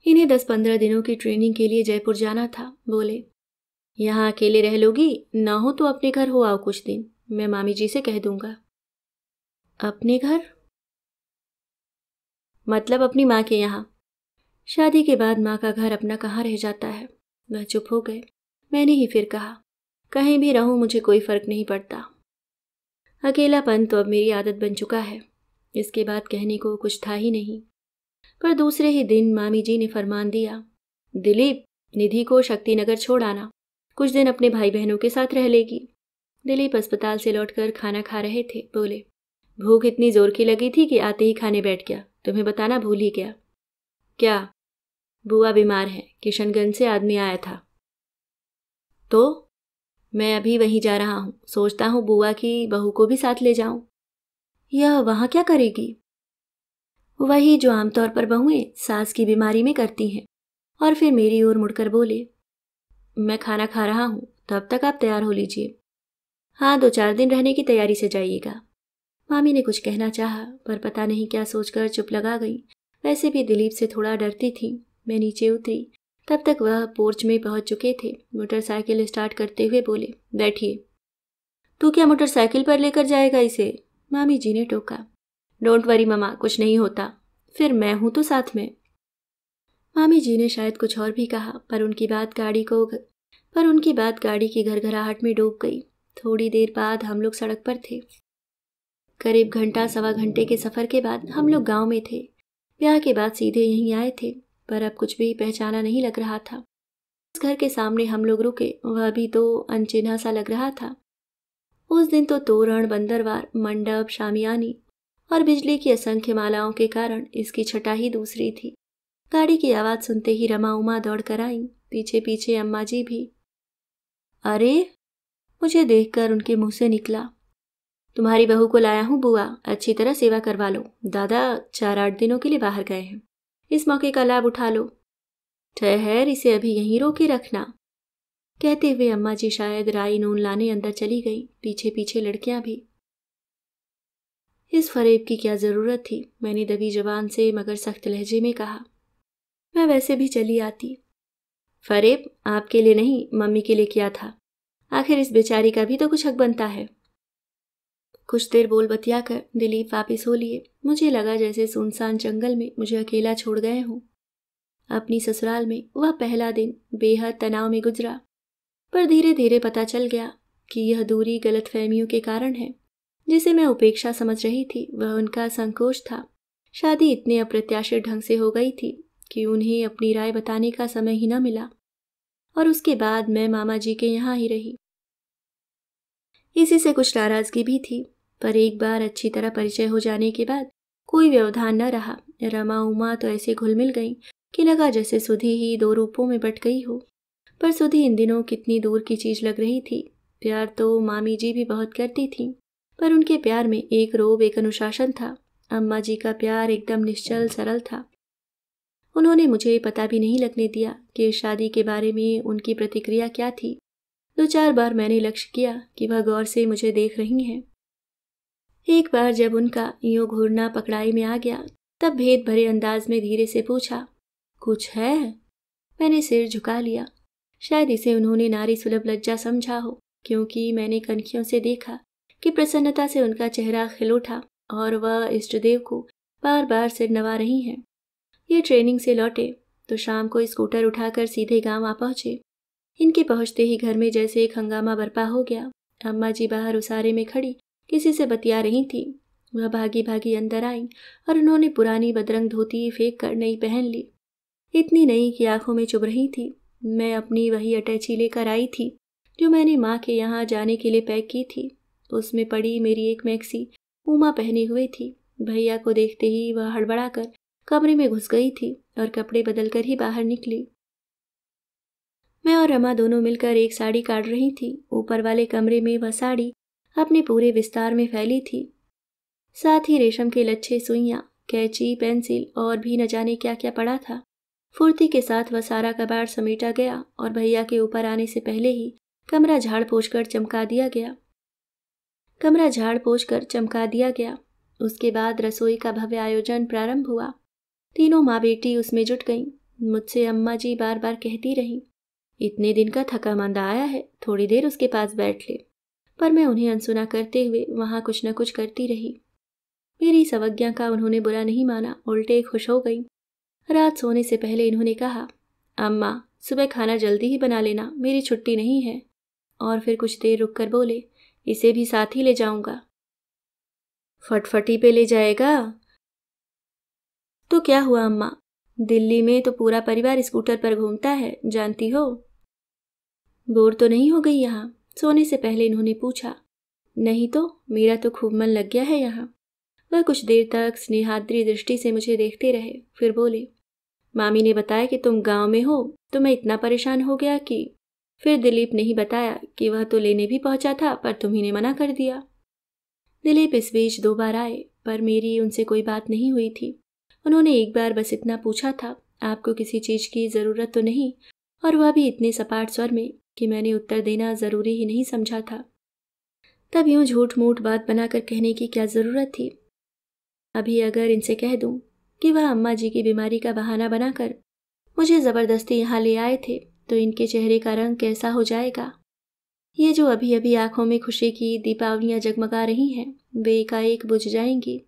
S1: इन्हें दस पंद्रह दिनों की ट्रेनिंग के लिए जयपुर जाना था बोले यहाँ अकेले रह लोगी ना हो तो अपने घर हो आओ कुछ दिन मैं मामी जी से कह दूंगा अपने घर मतलब अपनी माँ के यहाँ शादी के बाद माँ का घर अपना कहाँ रह जाता है वह चुप हो गए मैंने ही फिर कहा कहीं भी रहूँ मुझे कोई फ़र्क नहीं पड़ता अकेलापन तो अब मेरी आदत बन चुका है इसके बाद कहने को कुछ था ही नहीं पर दूसरे ही दिन मामी जी ने फरमान दिया दिलीप निधि को शक्तिनगर छोड़ आना कुछ दिन अपने भाई बहनों के साथ रह लेगी दिलीप अस्पताल से लौटकर खाना खा रहे थे बोले भूख इतनी जोर की लगी थी कि आते ही खाने बैठ गया तुम्हें बताना भूल ही गया क्या बुआ बीमार है किशनगंज से आदमी आया था तो मैं अभी वहीं जा रहा हूं सोचता हूं बुआ की बहू को भी साथ ले जाऊं यह वहां क्या करेगी वही जो आमतौर पर बहुएं सास की बीमारी में करती हैं और फिर मेरी ओर मुड़कर बोले मैं खाना खा रहा हूं तब तक आप तैयार हो लीजिए हाँ दो चार दिन रहने की तैयारी से जाइएगा मामी ने कुछ कहना चाहा पर पता नहीं क्या सोचकर चुप लगा गई वैसे भी दिलीप से थोड़ा डरती थी मैं नीचे उतरी तब तक वह पोर्च में पहुंच चुके थे मोटरसाइकिल स्टार्ट करते हुए बोले बैठिए तू क्या मोटरसाइकिल पर लेकर जाएगा इसे मामी जी ने टोका डोंट वरी ममा कुछ नहीं होता फिर मैं हूं तो साथ में मामी जी ने शायद कुछ और भी कहा पर उनकी बात गाड़ी को पर उनकी बात गाड़ी की घर में डूब गई थोड़ी देर बाद हम लोग सड़क पर थे करीब घंटा सवा घंटे के सफ़र के बाद हम लोग गांव में थे ब्याह के बाद सीधे यहीं आए थे पर अब कुछ भी पहचाना नहीं लग रहा था उस घर के सामने हम लोग रुके वह भी तो अनचिन्हा सा लग रहा था उस दिन तो तोरण बंदरवार मंडप शामियानी और बिजली की असंख्य मालाओं के कारण इसकी छटा ही दूसरी थी गाड़ी की आवाज़ सुनते ही रमा उमा दौड़ कर आई पीछे पीछे अम्मा जी भी अरे मुझे देखकर उनके मुंह से निकला तुम्हारी बहू को लाया हूँ बुआ अच्छी तरह सेवा करवा लो दादा चार आठ दिनों के लिए बाहर गए हैं इस मौके का लाभ उठा लो ठहर इसे अभी यहीं रोके रखना कहते हुए अम्मा जी शायद राई नून लाने अंदर चली गई पीछे पीछे लड़कियां भी इस फरेब की क्या ज़रूरत थी मैंने दबी जबान से मगर सख्त लहजे में कहा मैं वैसे भी चली आती फरेब आपके लिए नहीं मम्मी के लिए किया था आखिर इस बेचारी का भी तो कुछ हक बनता है कुछ देर बोल बतिया कर दिलीप वापिस हो लिए मुझे लगा जैसे सुनसान जंगल में मुझे अकेला छोड़ गए हों अपनी ससुराल में वह पहला दिन बेहद तनाव में गुजरा पर धीरे धीरे पता चल गया कि यह दूरी गलत फहमियों के कारण है जिसे मैं उपेक्षा समझ रही थी वह उनका संकोच था शादी इतने अप्रत्याशित ढंग से हो गई थी कि उन्हें अपनी राय बताने का समय ही न मिला और उसके बाद मैं मामा जी के यहाँ ही रही इसी से कुछ नाराजगी भी थी पर एक बार अच्छी तरह परिचय हो जाने के बाद कोई व्यवधान न रहा रमा उमा तो ऐसे घुल मिल गई कि लगा जैसे सुधी ही दो रूपों में बट गई हो पर सुधी इन दिनों कितनी दूर की चीज लग रही थी प्यार तो मामी जी भी बहुत करती थीं पर उनके प्यार में एक रोब एक अनुशासन था अम्मा जी का प्यार एकदम निश्चल सरल था उन्होंने मुझे पता भी नहीं लगने दिया कि शादी के बारे में उनकी प्रतिक्रिया क्या थी दो चार बार मैंने लक्ष्य किया कि वह गौर से मुझे देख रही हैं एक बार जब उनका यूं घूरना पकड़ाई में आ गया तब भेद भरे अंदाज में धीरे से पूछा कुछ है मैंने सिर झुका लिया शायद इसे उन्होंने नारी सुलभ लज्जा समझा हो क्योंकि मैंने कनखियों से देखा कि प्रसन्नता से उनका चेहरा खिल उठा और वह इष्टदेव को बार बार सिर नवा रही हैं ये ट्रेनिंग से लौटे तो शाम को स्कूटर उठाकर सीधे गांव आ पहुंचे इनके पहुंचते ही घर में जैसे एक हंगामा बर्पा हो गया अम्मा जी बाहर उसारे में खड़ी किसी से बतिया रही थी वह भागी भागी अंदर आई और उन्होंने पुरानी बदरंग धोती फेंक कर नई पहन ली इतनी नई कि आंखों में चुभ रही थी मैं अपनी वही अटैची लेकर आई थी जो मैंने माँ के यहाँ जाने के लिए पैक की थी उसमें पड़ी मेरी एक मैक्सी उमा पहने हुए थी भैया को देखते ही वह हड़बड़ा कर कमरे में घुस गई थी और कपड़े बदल कर ही बाहर निकली मैं और रमा दोनों मिलकर एक साड़ी काट रही थी ऊपर वाले कमरे में वह साड़ी अपने पूरे विस्तार में फैली थी साथ ही रेशम के लच्छे सुइयां कैची पेंसिल और भी न जाने क्या क्या पड़ा था फुर्ती के साथ वह सारा कबाड़ समेटा गया और भैया के ऊपर आने से पहले ही कमरा झाड़ पोछ कर चमका दिया गया कमरा झाड़ पोछ कर चमका दिया गया उसके बाद रसोई का भव्य आयोजन प्रारंभ हुआ तीनों माँ बेटी उसमें जुट गईं मुझसे अम्मा जी बार बार कहती रहीं इतने दिन का थका मंदा आया है थोड़ी देर उसके पास बैठ ले पर मैं उन्हें अनसुना करते हुए वहाँ कुछ न कुछ करती रही मेरी इस अवज्ञा का उन्होंने बुरा नहीं माना उल्टे खुश हो गई रात सोने से पहले इन्होंने कहा अम्मा सुबह खाना जल्दी ही बना लेना मेरी छुट्टी नहीं है और फिर कुछ देर रुक कर बोले इसे भी साथ ही ले जाऊंगा फटफटी पे ले जाएगा तो क्या हुआ अम्मा दिल्ली में तो पूरा परिवार स्कूटर पर घूमता है जानती हो बोर तो नहीं हो गई यहाँ सोने से पहले इन्होंने पूछा नहीं तो मेरा तो खूब मन लग गया है यहाँ वह कुछ देर तक स्नेहाद्री दृष्टि से मुझे देखते रहे फिर बोले मामी ने बताया कि तुम गांव में हो तो मैं इतना परेशान हो गया कि फिर दिलीप ने ही बताया कि वह तो लेने भी पहुंचा था पर तुम्ही ने मना कर दिया दिलीप इस बीच दो बार आए पर मेरी उनसे कोई बात नहीं हुई थी उन्होंने एक बार बस इतना पूछा था आपको किसी चीज़ की ज़रूरत तो नहीं और वह भी इतने सपाट स्वर में कि मैंने उत्तर देना ज़रूरी ही नहीं समझा था तब यूं झूठ मूठ बात बनाकर कहने की क्या ज़रूरत थी अभी अगर इनसे कह दूँ कि वह अम्मा जी की बीमारी का बहाना बनाकर मुझे ज़बरदस्ती यहाँ ले आए थे तो इनके चेहरे का रंग कैसा हो जाएगा ये जो अभी अभी आंखों में खुशी की दीपावलियाँ जगमगा रही हैं वे एकाएक बुझ जाएंगी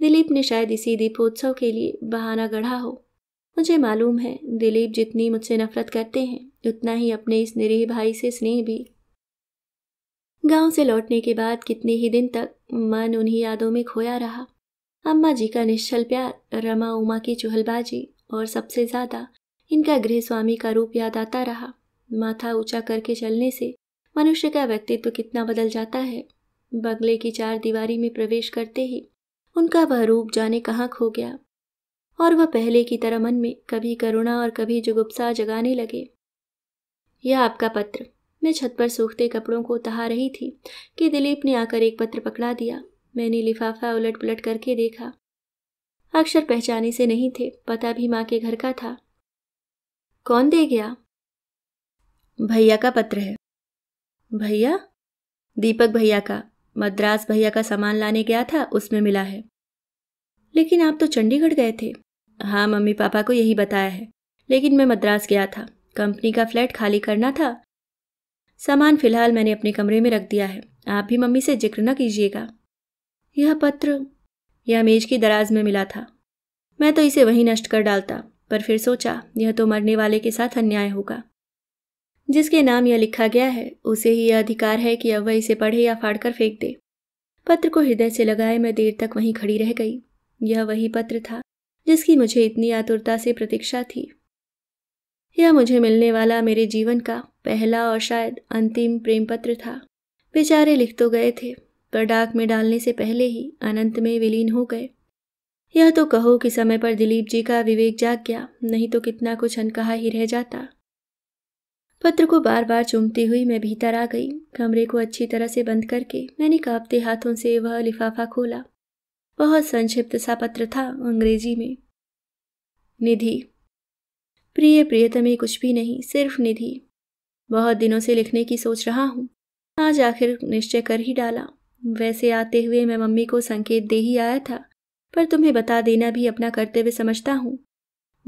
S1: दिलीप ने शायद इसी दीपोत्सव के लिए बहाना गढ़ा हो मुझे मालूम है दिलीप जितनी मुझसे नफरत करते हैं उतना ही अपने इस निरीह भाई से स्नेह भी गांव से लौटने के बाद कितने ही दिन तक मन उन्हीं यादों में खोया रहा अम्मा जी का निश्चल प्यार रमा उमा की चूहलबाजी और सबसे ज़्यादा इनका गृह स्वामी का रूप याद आता रहा माथा ऊंचा करके चलने से मनुष्य का व्यक्तित्व तो कितना बदल जाता है बगले की चार दीवारी में प्रवेश करते ही उनका वह रूप जाने कहाँ खो गया और वह पहले की तरह मन में कभी करुणा और कभी जुगुप्सा जगाने लगे यह आपका पत्र मैं छत पर सूखते कपड़ों को तहा रही थी कि दिलीप ने आकर एक पत्र पकड़ा दिया मैंने लिफाफा उलट पुलट करके देखा अक्षर पहचाने से नहीं थे पता भी माँ के घर का था कौन दे गया भैया का पत्र है भैया दीपक भैया का मद्रास भैया का सामान लाने गया था उसमें मिला है लेकिन आप तो चंडीगढ़ गए थे हाँ मम्मी पापा को यही बताया है लेकिन मैं मद्रास गया था कंपनी का फ्लैट खाली करना था सामान फिलहाल मैंने अपने कमरे में रख दिया है आप भी मम्मी से जिक्र न कीजिएगा यह पत्र यह मेज की दराज में मिला था मैं तो इसे वहीं नष्ट कर डालता पर फिर सोचा यह तो मरने वाले के साथ अन्याय होगा जिसके नाम यह लिखा गया है उसे ही यह अधिकार है कि अब वह इसे पढ़े या फाड़ कर फेंक दे पत्र को हृदय से लगाए मैं देर तक वहीं खड़ी रह गई यह वही पत्र था जिसकी मुझे इतनी आतुरता से प्रतीक्षा थी यह मुझे मिलने वाला मेरे जीवन का पहला और शायद अंतिम प्रेम पत्र था बेचारे लिख तो गए थे पर डाक में डालने से पहले ही अनंत में विलीन हो गए यह तो कहो कि समय पर दिलीप जी का विवेक जाग गया नहीं तो कितना कुछ अनकहा ही रह जाता पत्र को बार बार चूमती हुई मैं भीतर आ गई कमरे को अच्छी तरह से बंद करके मैंने कांपते हाथों से वह लिफाफा खोला बहुत संक्षिप्त सा पत्र था अंग्रेजी में निधि प्रिय प्रियतमे कुछ भी नहीं सिर्फ निधि बहुत दिनों से लिखने की सोच रहा हूँ आज आखिर निश्चय कर ही डाला वैसे आते हुए मैं मम्मी को संकेत दे ही आया था पर तुम्हें बता देना भी अपना कर्तव्य समझता हूँ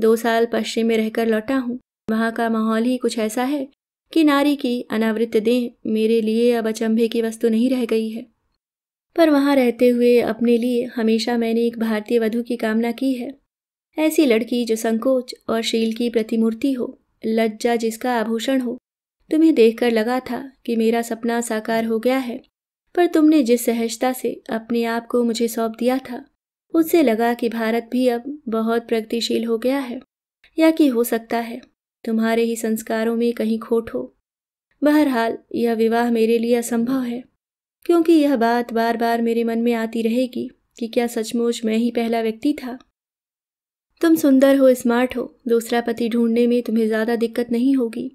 S1: दो साल पश्चिम में रहकर लौटा हूँ वहाँ का माहौल ही कुछ ऐसा है कि नारी की अनावृत देह मेरे लिए अब अचंभे की वस्तु नहीं रह गई है पर वहाँ रहते हुए अपने लिए हमेशा मैंने एक भारतीय वधु की कामना की है ऐसी लड़की जो संकोच और शील की प्रतिमूर्ति हो लज्जा जिसका आभूषण हो तुम्हें देखकर लगा था कि मेरा सपना साकार हो गया है पर तुमने जिस सहजता से अपने आप को मुझे सौंप दिया था उससे लगा कि भारत भी अब बहुत प्रगतिशील हो गया है या कि हो सकता है तुम्हारे ही संस्कारों में कहीं खोट हो बहरहाल यह विवाह मेरे लिए असंभव है क्योंकि यह बात बार बार मेरे मन में आती रहेगी कि क्या सचमुच मैं ही पहला व्यक्ति था तुम सुंदर हो स्मार्ट हो दूसरा पति ढूंढने में तुम्हें ज़्यादा दिक्कत नहीं होगी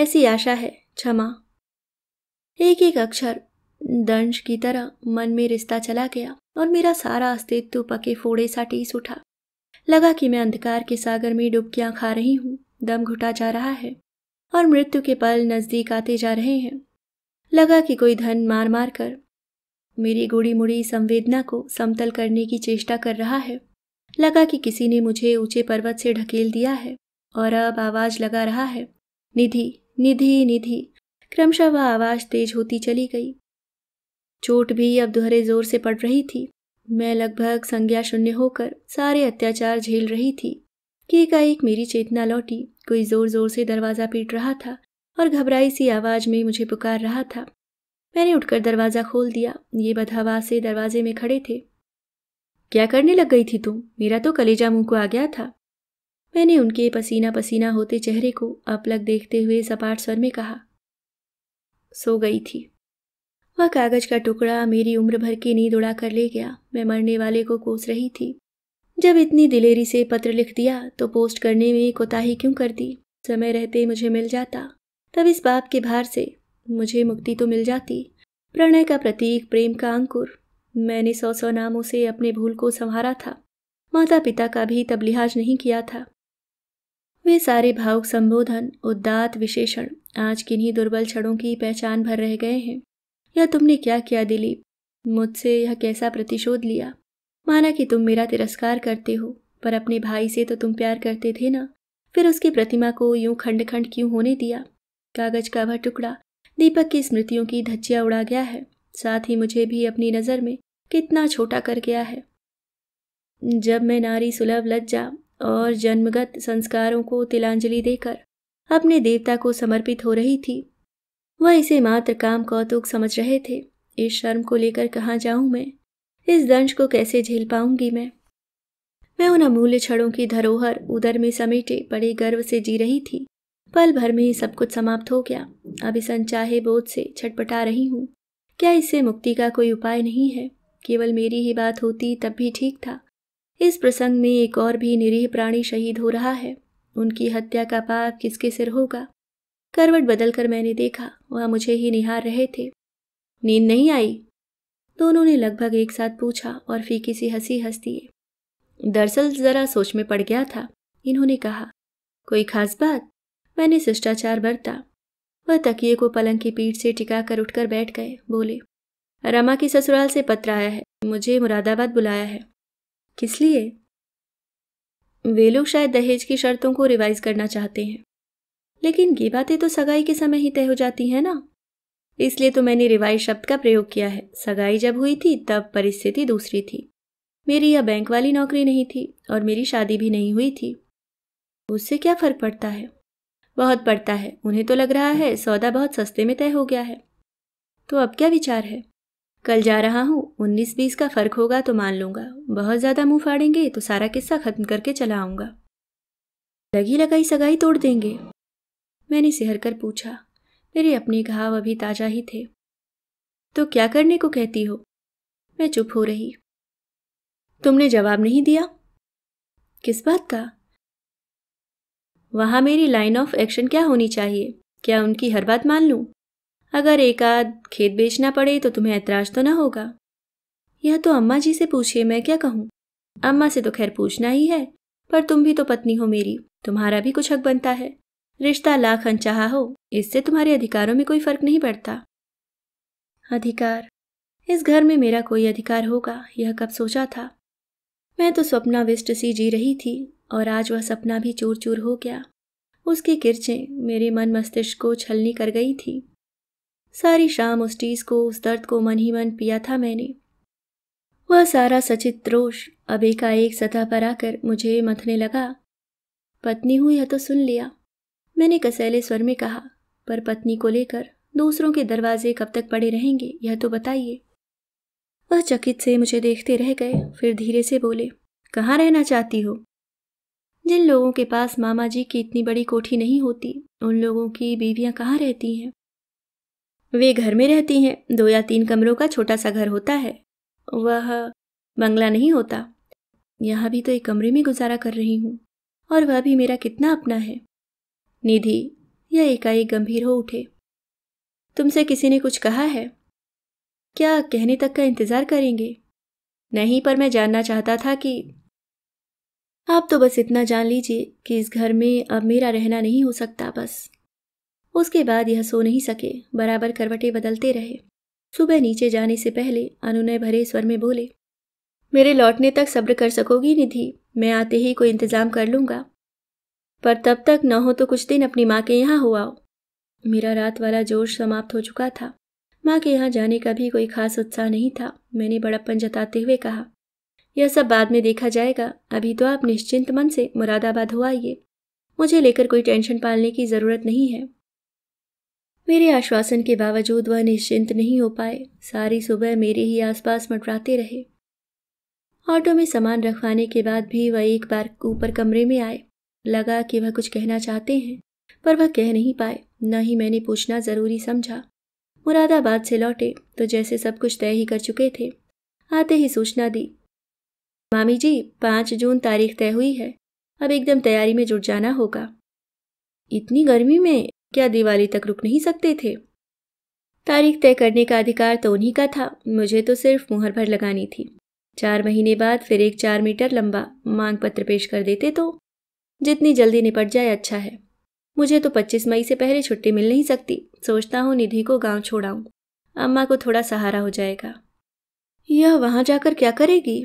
S1: ऐसी आशा है क्षमा एक एक अक्षर दंश की तरह मन में रिश्ता चला गया और मेरा सारा अस्तित्व पके फोड़े सा टीस उठा लगा कि मैं अंधकार के सागर में डुबकियां खा रही हूं दम घुटा जा रहा है और मृत्यु के पल नज़दीक आते जा रहे हैं लगा कि कोई धन मार मार कर मेरी गुड़ी मुड़ी संवेदना को समतल करने की चेष्टा कर रहा है लगा कि किसी ने मुझे ऊंचे पर्वत से ढकेल दिया है और अब आवाज लगा रहा है निधि निधि निधि क्रमशः वह आवाज तेज होती चली गई चोट भी अब दोहरे जोर से पड़ रही थी मैं लगभग संज्ञा शून्य होकर सारे अत्याचार झेल रही थी कि एकाएक मेरी चेतना लौटी कोई जोर जोर से दरवाज़ा पीट रहा था और घबराई सी आवाज़ में मुझे पुकार रहा था मैंने उठकर दरवाज़ा खोल दिया ये बदहवा से दरवाजे में खड़े थे क्या करने लग गई थी तुम मेरा तो कलेजा मुंह को आ गया था मैंने उनके पसीना पसीना होते चेहरे को अपलग देखते हुए सपाट स्वर में कहा सो गई थी वह कागज का टुकड़ा मेरी उम्र भर की नींद उड़ा कर ले गया मैं मरने वाले को कोस रही थी जब इतनी दिलेरी से पत्र लिख दिया तो पोस्ट करने में कोताही क्यों कर दी समय रहते मुझे मिल जाता तब इस बाप के भार से मुझे मुक्ति तो मिल जाती प्रणय का प्रतीक प्रेम का अंकुर मैंने सौ सौ नामों से अपने भूल को संभारा था माता पिता का भी तब लिहाज नहीं किया था वे सारे भावुक संबोधन उदात विशेषण आज किन्हीं दुर्बल क्षणों की पहचान भर रह गए हैं या तुमने क्या किया दिलीप मुझसे यह कैसा प्रतिशोध लिया माना कि तुम मेरा तिरस्कार करते हो पर अपने भाई से तो तुम प्यार करते थे ना फिर उसकी प्रतिमा को यूं खंड खंड क्यों होने दिया कागज का वह टुकड़ा दीपक की स्मृतियों की धज्जियाँ उड़ा गया है साथ ही मुझे भी अपनी नज़र में कितना छोटा कर गया है जब मैं नारी सुलभ लज्जा और जन्मगत संस्कारों को तिलांजलि देकर अपने देवता को समर्पित हो रही थी वह इसे मात्र काम कौतुक समझ रहे थे इस शर्म को लेकर कहाँ जाऊं मैं इस दंश को कैसे झेल पाऊंगी मैं मैं उन अमूल्य क्षणों की धरोहर उदर में समेटे बड़े गर्व से जी रही थी पल भर में ही सब कुछ समाप्त हो गया अभी संचाहे बोध से छटपटा रही हूँ क्या इससे मुक्ति का कोई उपाय नहीं है केवल मेरी ही बात होती तब भी ठीक था इस प्रसंग में एक और भी निरीह प्राणी शहीद हो रहा है उनकी हत्या का पाप किसके सिर होगा करवट बदलकर मैंने देखा वह मुझे ही निहार रहे थे नींद नहीं आई दोनों ने लगभग एक साथ पूछा और फीकी सी हंसी हंस दिए दरअसल ज़रा सोच में पड़ गया था इन्होंने कहा कोई खास बात मैंने शिष्टाचार बरता वह तकिए को पलंग की पीठ से टिका कर उठकर बैठ गए बोले रमा की ससुराल से पत्र आया है मुझे मुरादाबाद बुलाया है किस लिए वे लोग शायद दहेज की शर्तों को रिवाइज करना चाहते हैं लेकिन ये बातें तो सगाई के समय ही तय हो जाती हैं ना इसलिए तो मैंने रिवाइज शब्द का प्रयोग किया है सगाई जब हुई थी तब परिस्थिति दूसरी थी मेरी यह बैंक वाली नौकरी नहीं थी और मेरी शादी भी नहीं हुई थी उससे क्या फर्क पड़ता है बहुत पड़ता है उन्हें तो लग रहा है सौदा बहुत सस्ते में तय हो गया है तो अब क्या विचार है कल जा रहा हूँ उन्नीस बीस का फ़र्क होगा तो मान लूंगा बहुत ज़्यादा मुंह फाड़ेंगे तो सारा किस्सा ख़त्म करके चला आऊंगा लगी लगाई सगाई तोड़ देंगे मैंने सिहर कर पूछा मेरे अपने घाव अभी ताज़ा ही थे तो क्या करने को कहती हो मैं चुप हो रही तुमने जवाब नहीं दिया किस बात का वहाँ मेरी लाइन ऑफ एक्शन क्या होनी चाहिए क्या उनकी हर बात मान लूँ अगर एक आध खेत बेचना पड़े तो तुम्हें ऐतराज तो ना होगा यह तो अम्मा जी से पूछिए मैं क्या कहूँ अम्मा से तो खैर पूछना ही है पर तुम भी तो पत्नी हो मेरी तुम्हारा भी कुछ हक बनता है रिश्ता लाख अनचाह हो इससे तुम्हारे अधिकारों में कोई फर्क नहीं पड़ता अधिकार इस घर में मेरा कोई अधिकार होगा यह कब सोचा था मैं तो सपना विष्ट सी जी रही थी और आज वह सपना भी चूर चूर हो गया उसकी किरचें मेरे मन मस्तिष्क को छलनी कर गई थी सारी शाम उस चीज़ को उस दर्द को मन ही मन पिया था मैंने वह सारा सचित रोष अब एकाएक सतह पर आकर मुझे मथने लगा पत्नी हूं यह तो सुन लिया मैंने कसैले स्वर में कहा पर पत्नी को लेकर दूसरों के दरवाजे कब तक पड़े रहेंगे यह तो बताइए वह चकित से मुझे देखते रह गए फिर धीरे से बोले कहाँ रहना चाहती हो जिन लोगों के पास मामा जी की इतनी बड़ी कोठी नहीं होती उन लोगों की बीवियाँ कहाँ रहती हैं वे घर में रहती हैं दो या तीन कमरों का छोटा सा घर होता है वह बंगला नहीं होता यहाँ भी तो एक कमरे में गुजारा कर रही हूँ और वह भी मेरा कितना अपना है निधि यह एकाएक गंभीर हो उठे तुमसे किसी ने कुछ कहा है क्या कहने तक का इंतज़ार करेंगे नहीं पर मैं जानना चाहता था कि आप तो बस इतना जान लीजिए कि इस घर में अब मेरा रहना नहीं हो सकता बस उसके बाद यह सो नहीं सके बराबर करवटे बदलते रहे सुबह नीचे जाने से पहले अनुनय भरे स्वर में बोले मेरे लौटने तक सब्र कर सकोगी निधि मैं आते ही कोई इंतज़ाम कर लूंगा पर तब तक न हो तो कुछ दिन अपनी माँ के यहाँ हो आओ मेरा रात वाला जोश समाप्त हो चुका था माँ के यहाँ जाने का भी कोई खास उत्साह नहीं था मैंने बड़प्पन जताते हुए कहा यह सब बाद में देखा जाएगा अभी तो आप निश्चिंत मन से मुरादाबाद हो आइए मुझे लेकर कोई टेंशन पालने की ज़रूरत नहीं है मेरे आश्वासन के बावजूद वह निश्चिंत नहीं हो पाए सारी सुबह मेरे ही आसपास मटराते रहे ऑटो में सामान रखवाने के बाद भी वह एक बार ऊपर कमरे में आए लगा कि वह कुछ कहना चाहते हैं पर वह कह नहीं पाए न ही मैंने पूछना ज़रूरी समझा मुरादाबाद से लौटे तो जैसे सब कुछ तय ही कर चुके थे आते ही सूचना दी मामी जी पाँच जून तारीख तय हुई है अब एकदम तैयारी में जुट जाना होगा इतनी गर्मी में क्या दिवाली तक रुक नहीं सकते थे तारीख तय करने का अधिकार तो उन्हीं का था मुझे तो सिर्फ मुहर भर लगानी थी चार महीने बाद फिर एक चार मीटर लंबा मांग पत्र पेश कर देते तो जितनी जल्दी निपट जाए अच्छा है मुझे तो 25 मई से पहले छुट्टी मिल नहीं सकती सोचता हूँ निधि को गांव छोड़ाऊं अम्मा को थोड़ा सहारा हो जाएगा यह वहां जाकर क्या करेगी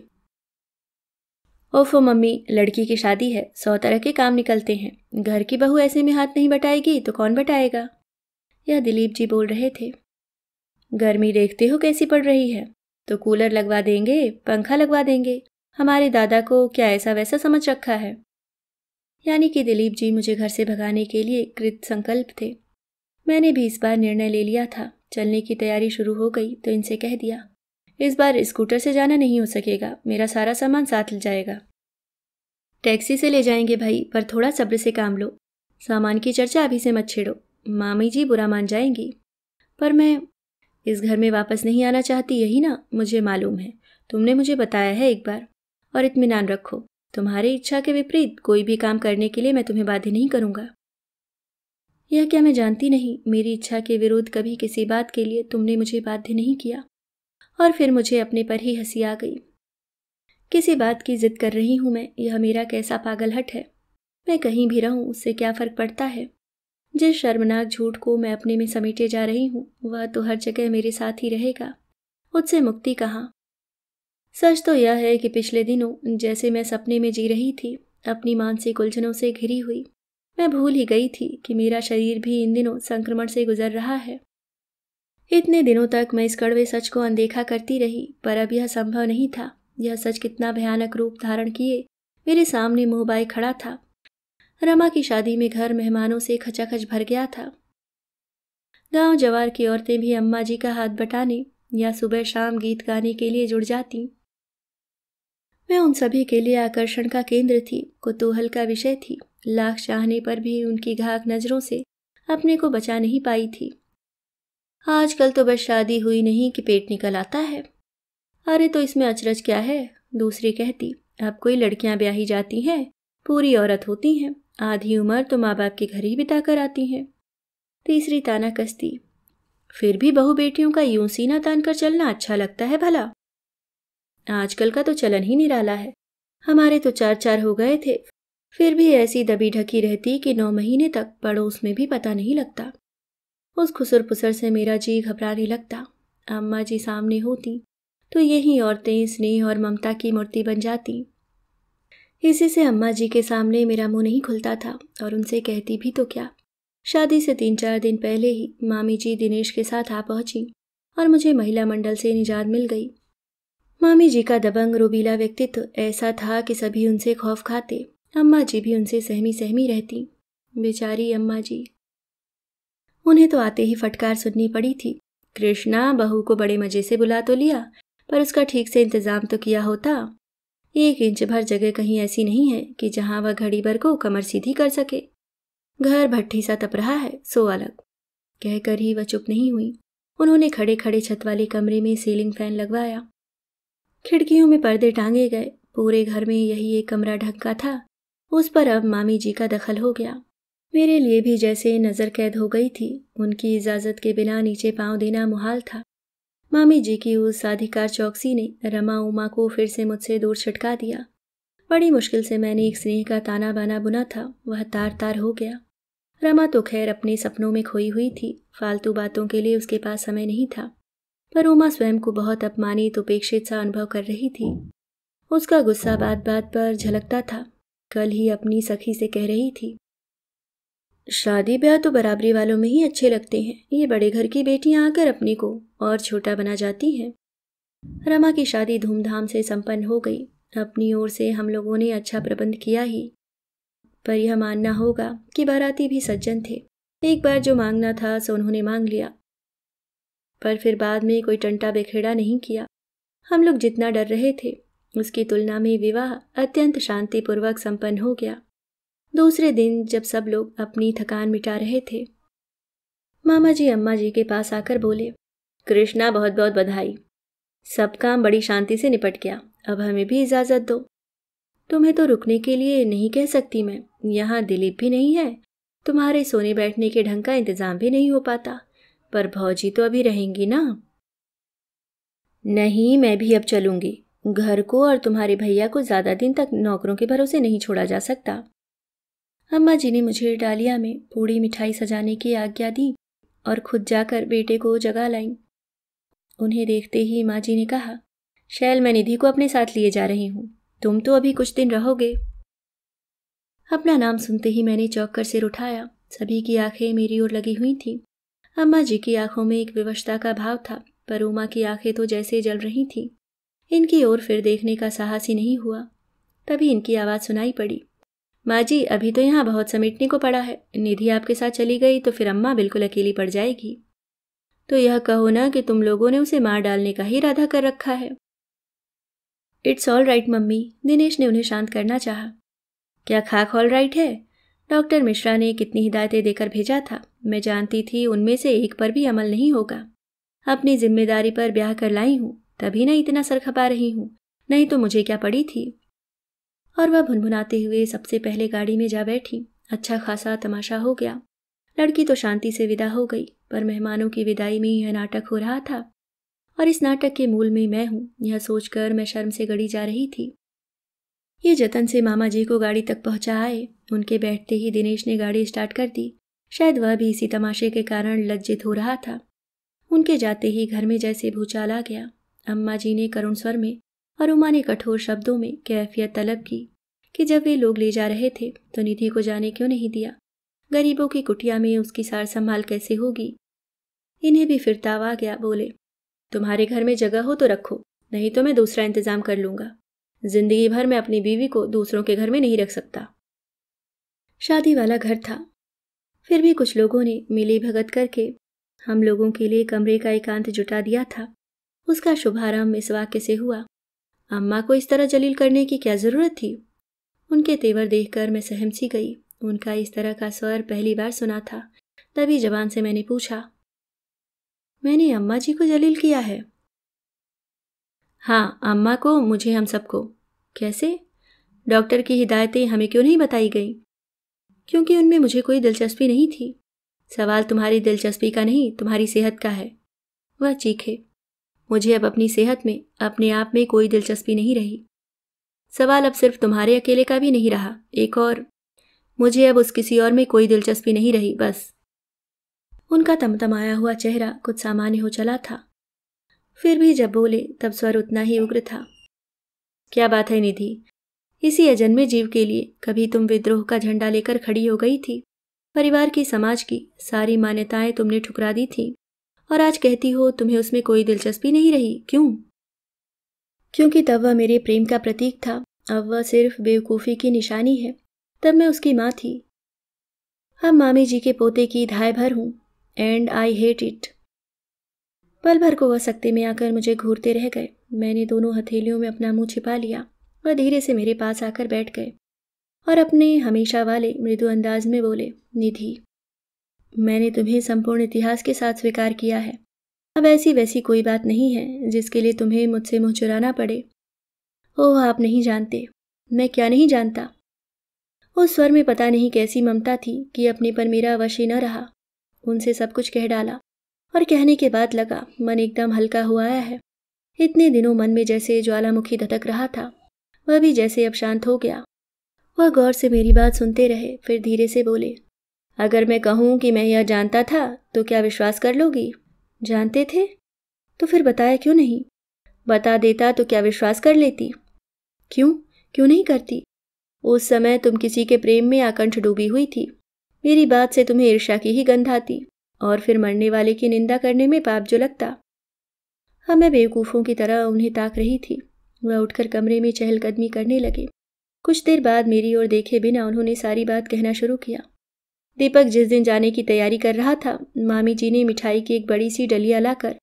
S1: ओफो मम्मी लड़की की शादी है सौ तरह के काम निकलते हैं घर की बहू ऐसे में हाथ नहीं बटाएगी तो कौन बटाएगा यह दिलीप जी बोल रहे थे गर्मी देखते हो कैसी पड़ रही है तो कूलर लगवा देंगे पंखा लगवा देंगे हमारे दादा को क्या ऐसा वैसा समझ रखा है यानी कि दिलीप जी मुझे घर से भगाने के लिए कृत संकल्प थे मैंने भी इस बार निर्णय ले लिया था चलने की तैयारी शुरू हो गई तो इनसे कह दिया इस बार स्कूटर से जाना नहीं हो सकेगा मेरा सारा सामान साथ ले जाएगा टैक्सी से ले जाएंगे भाई पर थोड़ा सब्र से काम लो सामान की चर्चा अभी से मत छेड़ो मामी जी बुरा मान जाएंगी पर मैं इस घर में वापस नहीं आना चाहती यही ना मुझे मालूम है तुमने मुझे बताया है एक बार और इतमान रखो तुम्हारी इच्छा के विपरीत कोई भी काम करने के लिए मैं तुम्हें बाध्य नहीं करूँगा यह क्या मैं जानती नहीं मेरी इच्छा के विरोध कभी किसी बात के लिए तुमने मुझे बाध्य नहीं किया और फिर मुझे अपने पर ही हंसी आ गई किसी बात की जिद कर रही हूँ मैं यह मेरा कैसा पागलहट है मैं कहीं भी रहूँ उससे क्या फ़र्क पड़ता है जिस शर्मनाक झूठ को मैं अपने में समेटे जा रही हूँ वह तो हर जगह मेरे साथ ही रहेगा उससे मुक्ति कहाँ सच तो यह है कि पिछले दिनों जैसे मैं सपने में जी रही थी अपनी मानसिक उलझनों से घिरी हुई मैं भूल ही गई थी कि मेरा शरीर भी इन दिनों संक्रमण से गुजर रहा है इतने दिनों तक मैं इस कड़वे सच को अनदेखा करती रही पर अब यह संभव नहीं था यह सच कितना भयानक रूप धारण किए मेरे सामने मुंह बाई खड़ा था रमा की शादी में घर मेहमानों से खचाखच भर गया था गांव जवार की औरतें भी अम्मा जी का हाथ बटाने या सुबह शाम गीत गाने के लिए जुड़ जाती मैं उन सभी के लिए आकर्षण का केंद्र थी कुतूहल का विषय थी लाख चाहने पर भी उनकी घाक नज़रों से अपने को बचा नहीं पाई थी आजकल तो बस शादी हुई नहीं कि पेट निकल आता है अरे तो इसमें अचरज क्या है दूसरी कहती अब कोई लड़कियां ब्याही जाती हैं पूरी औरत होती हैं आधी उम्र तो माँ बाप के घर ही बिता कर आती हैं तीसरी ताना कसती फिर भी बहु बेटियों का यूं सीना तान कर चलना अच्छा लगता है भला आजकल का तो चलन ही निराला है हमारे तो चार चार हो गए थे फिर भी ऐसी दबी ढकी रहती कि नौ महीने तक पड़ोस में भी पता नहीं लगता उस खुसर पुसर से मेरा जी घबराने लगता अम्मा जी सामने होती तो यही औरतें स्नेह और ममता की मूर्ति बन जाती इसी से अम्मा जी के सामने मेरा मुंह नहीं खुलता था और उनसे कहती भी तो क्या शादी से तीन चार दिन पहले ही मामी जी दिनेश के साथ आ पहुंची और मुझे महिला मंडल से निजात मिल गई मामी जी का दबंग रूबीला व्यक्तित्व ऐसा था कि सभी उनसे खौफ खाते अम्मा जी भी उनसे सहमी सहमी रहती बेचारी अम्मा जी उन्हें तो आते ही फटकार सुननी पड़ी थी कृष्णा बहू को बड़े मज़े से बुला तो लिया पर उसका ठीक से इंतज़ाम तो किया होता एक इंच भर जगह कहीं ऐसी नहीं है कि जहां वह घड़ी भर को कमर सीधी कर सके घर भट्टी सा तप रहा है सो अलग कहकर ही वह चुप नहीं हुई उन्होंने खड़े खड़े छत वाले कमरे में सीलिंग फैन लगवाया खिड़कियों में पर्दे टांगे गए पूरे घर में यही एक कमरा का था उस पर अब मामी जी का दखल हो गया मेरे लिए भी जैसे नज़र कैद हो गई थी उनकी इजाज़त के बिना नीचे पांव देना मुहाल था मामी जी की उस साधिकार चौकसी ने रमा उमा को फिर से मुझसे दूर छिटका दिया बड़ी मुश्किल से मैंने एक स्नेह का ताना बाना बुना था वह तार तार हो गया रमा तो खैर अपने सपनों में खोई हुई थी फालतू बातों के लिए उसके पास समय नहीं था पर उमा स्वयं को बहुत अपमानित उपेक्षित सा अनुभव कर रही थी उसका गुस्सा बात बात पर झलकता था कल ही अपनी सखी से कह रही थी शादी ब्याह तो बराबरी वालों में ही अच्छे लगते हैं ये बड़े घर की बेटियां आकर अपने को और छोटा बना जाती हैं रमा की शादी धूमधाम से संपन्न हो गई अपनी ओर से हम लोगों ने अच्छा प्रबंध किया ही पर यह मानना होगा कि बाराती भी सज्जन थे एक बार जो मांगना था सो उन्होंने मांग लिया पर फिर बाद में कोई टंटा बेखेड़ा नहीं किया हम लोग जितना डर रहे थे उसकी तुलना में विवाह अत्यंत शांतिपूर्वक संपन्न हो गया दूसरे दिन जब सब लोग अपनी थकान मिटा रहे थे मामा जी अम्मा जी के पास आकर बोले कृष्णा बहुत बहुत बधाई सब काम बड़ी शांति से निपट गया अब हमें भी इजाज़त दो तुम्हें तो रुकने के लिए नहीं कह सकती मैं यहाँ दिलीप भी नहीं है तुम्हारे सोने बैठने के ढंग का इंतज़ाम भी नहीं हो पाता पर भौजी तो अभी रहेंगी ना नहीं मैं भी अब चलूंगी घर को और तुम्हारे भैया को ज़्यादा दिन तक नौकरों के भरोसे नहीं छोड़ा जा सकता अम्मा जी ने मुझे डालिया में पूड़ी मिठाई सजाने की आज्ञा दी और खुद जाकर बेटे को जगा लाई उन्हें देखते ही माँ जी ने कहा शैल मैं निधि को अपने साथ लिए जा रही हूँ तुम तो अभी कुछ दिन रहोगे अपना नाम सुनते ही मैंने चौक कर सिर उठाया सभी की आंखें मेरी ओर लगी हुई थीं अम्मा जी की आंखों में एक विवशता का भाव था पर उमा की आंखें तो जैसे जल रही थीं इनकी ओर फिर देखने का साहस ही नहीं हुआ तभी इनकी आवाज़ सुनाई पड़ी माँ जी अभी तो यहाँ बहुत समेटने को पड़ा है निधि आपके साथ चली गई तो फिर अम्मा बिल्कुल अकेली पड़ जाएगी तो यह कहो ना कि तुम लोगों ने उसे मार डालने का ही इरादा कर रखा है it's all right mummy Dinesh ने उन्हें शांत करना चाहा। क्या खाक ऑल राइट है डॉक्टर मिश्रा ने कितनी हिदायतें देकर भेजा था मैं जानती थी उनमें से एक पर भी अमल नहीं होगा अपनी जिम्मेदारी पर ब्याह कर लाई हूँ तभी ना इतना सर खपा रही हूँ नहीं तो मुझे क्या पड़ी थी और वह भुनभुनाते हुए सबसे पहले गाड़ी में जा बैठी अच्छा खासा तमाशा हो गया लड़की तो शांति से विदा हो गई पर मेहमानों की विदाई में यह नाटक हो रहा था और इस नाटक के मूल में मैं हूं यह सोचकर मैं शर्म से गड़ी जा रही थी ये जतन से मामा जी को गाड़ी तक पहुंचा आए उनके बैठते ही दिनेश ने गाड़ी स्टार्ट कर दी शायद वह भी इसी तमाशे के कारण लज्जित हो रहा था उनके जाते ही घर में जैसे भूचाल आ गया अम्मा जी ने करुण स्वर में और उमा ने कठोर शब्दों में कैफियत तलब की कि जब वे लोग ले जा रहे थे तो निधि को जाने क्यों नहीं दिया गरीबों की कुटिया में उसकी सार संभाल कैसे होगी इन्हें भी फिर आ गया बोले तुम्हारे घर में जगह हो तो रखो नहीं तो मैं दूसरा इंतजाम कर लूंगा जिंदगी भर मैं अपनी बीवी को दूसरों के घर में नहीं रख सकता शादी वाला घर था फिर भी कुछ लोगों ने मिली भगत करके हम लोगों के लिए कमरे का एकांत जुटा दिया था उसका शुभारंभ इस वाक्य से हुआ अम्मा को इस तरह जलील करने की क्या ज़रूरत थी उनके तेवर देखकर मैं सहम सी गई उनका इस तरह का स्वर पहली बार सुना था तभी जवान से मैंने पूछा मैंने अम्मा जी को जलील किया है हाँ अम्मा को मुझे हम सबको कैसे डॉक्टर की हिदायतें हमें क्यों नहीं बताई गई क्योंकि उनमें मुझे कोई दिलचस्पी नहीं थी सवाल तुम्हारी दिलचस्पी का नहीं तुम्हारी सेहत का है वह चीखे मुझे अब अपनी सेहत में अपने आप में कोई दिलचस्पी नहीं रही सवाल अब सिर्फ तुम्हारे अकेले का भी नहीं रहा एक और मुझे अब उस किसी और में कोई दिलचस्पी नहीं रही बस उनका तमतमाया हुआ चेहरा कुछ सामान्य हो चला था फिर भी जब बोले तब स्वर उतना ही उग्र था क्या बात है निधि इसी अजन्मे जीव के लिए कभी तुम विद्रोह का झंडा लेकर खड़ी हो गई थी परिवार की समाज की सारी मान्यताएं तुमने ठुकरा दी थी और आज कहती हो तुम्हें उसमें कोई दिलचस्पी नहीं रही क्यों क्योंकि तब वह मेरे प्रेम का प्रतीक था अब वह सिर्फ बेवकूफ़ी की निशानी है तब मैं उसकी माँ थी अब मामी जी के पोते की धाय भर हूँ एंड आई हेट इट पल भर को वह सकते में आकर मुझे घूरते रह गए मैंने दोनों हथेलियों में अपना मुंह छिपा लिया वह धीरे से मेरे पास आकर बैठ गए और अपने हमेशा वाले मृदु अंदाज में बोले निधि मैंने तुम्हें संपूर्ण इतिहास के साथ स्वीकार किया है अब ऐसी वैसी कोई बात नहीं है जिसके लिए तुम्हें मुझसे मुँह चुराना पड़े ओह आप नहीं जानते मैं क्या नहीं जानता उस स्वर में पता नहीं कैसी ममता थी कि अपने पर मेरा अवश्य न रहा उनसे सब कुछ कह डाला और कहने के बाद लगा मन एकदम हल्का हुआ आया है इतने दिनों मन में जैसे ज्वालामुखी धधक रहा था वह भी जैसे अब शांत हो गया वह गौर से मेरी बात सुनते रहे फिर धीरे से बोले अगर मैं कहूँ कि मैं यह जानता था तो क्या विश्वास कर लोगी जानते थे तो फिर बताया क्यों नहीं बता देता तो क्या विश्वास कर लेती क्यों क्यों नहीं करती उस समय तुम किसी के प्रेम में आकंठ डूबी हुई थी मेरी बात से तुम्हें ईर्षा की ही गंध आती और फिर मरने वाले की निंदा करने में पाप जो लगता हाँ मैं बेवकूफ़ों की तरह उन्हें ताक रही थी वह उठकर कमरे में चहलकदमी करने लगे कुछ देर बाद मेरी ओर देखे बिना उन्होंने सारी बात कहना शुरू किया दीपक जिस दिन जाने की तैयारी कर रहा था मामी जी ने मिठाई की एक बड़ी सी डलिया लाकर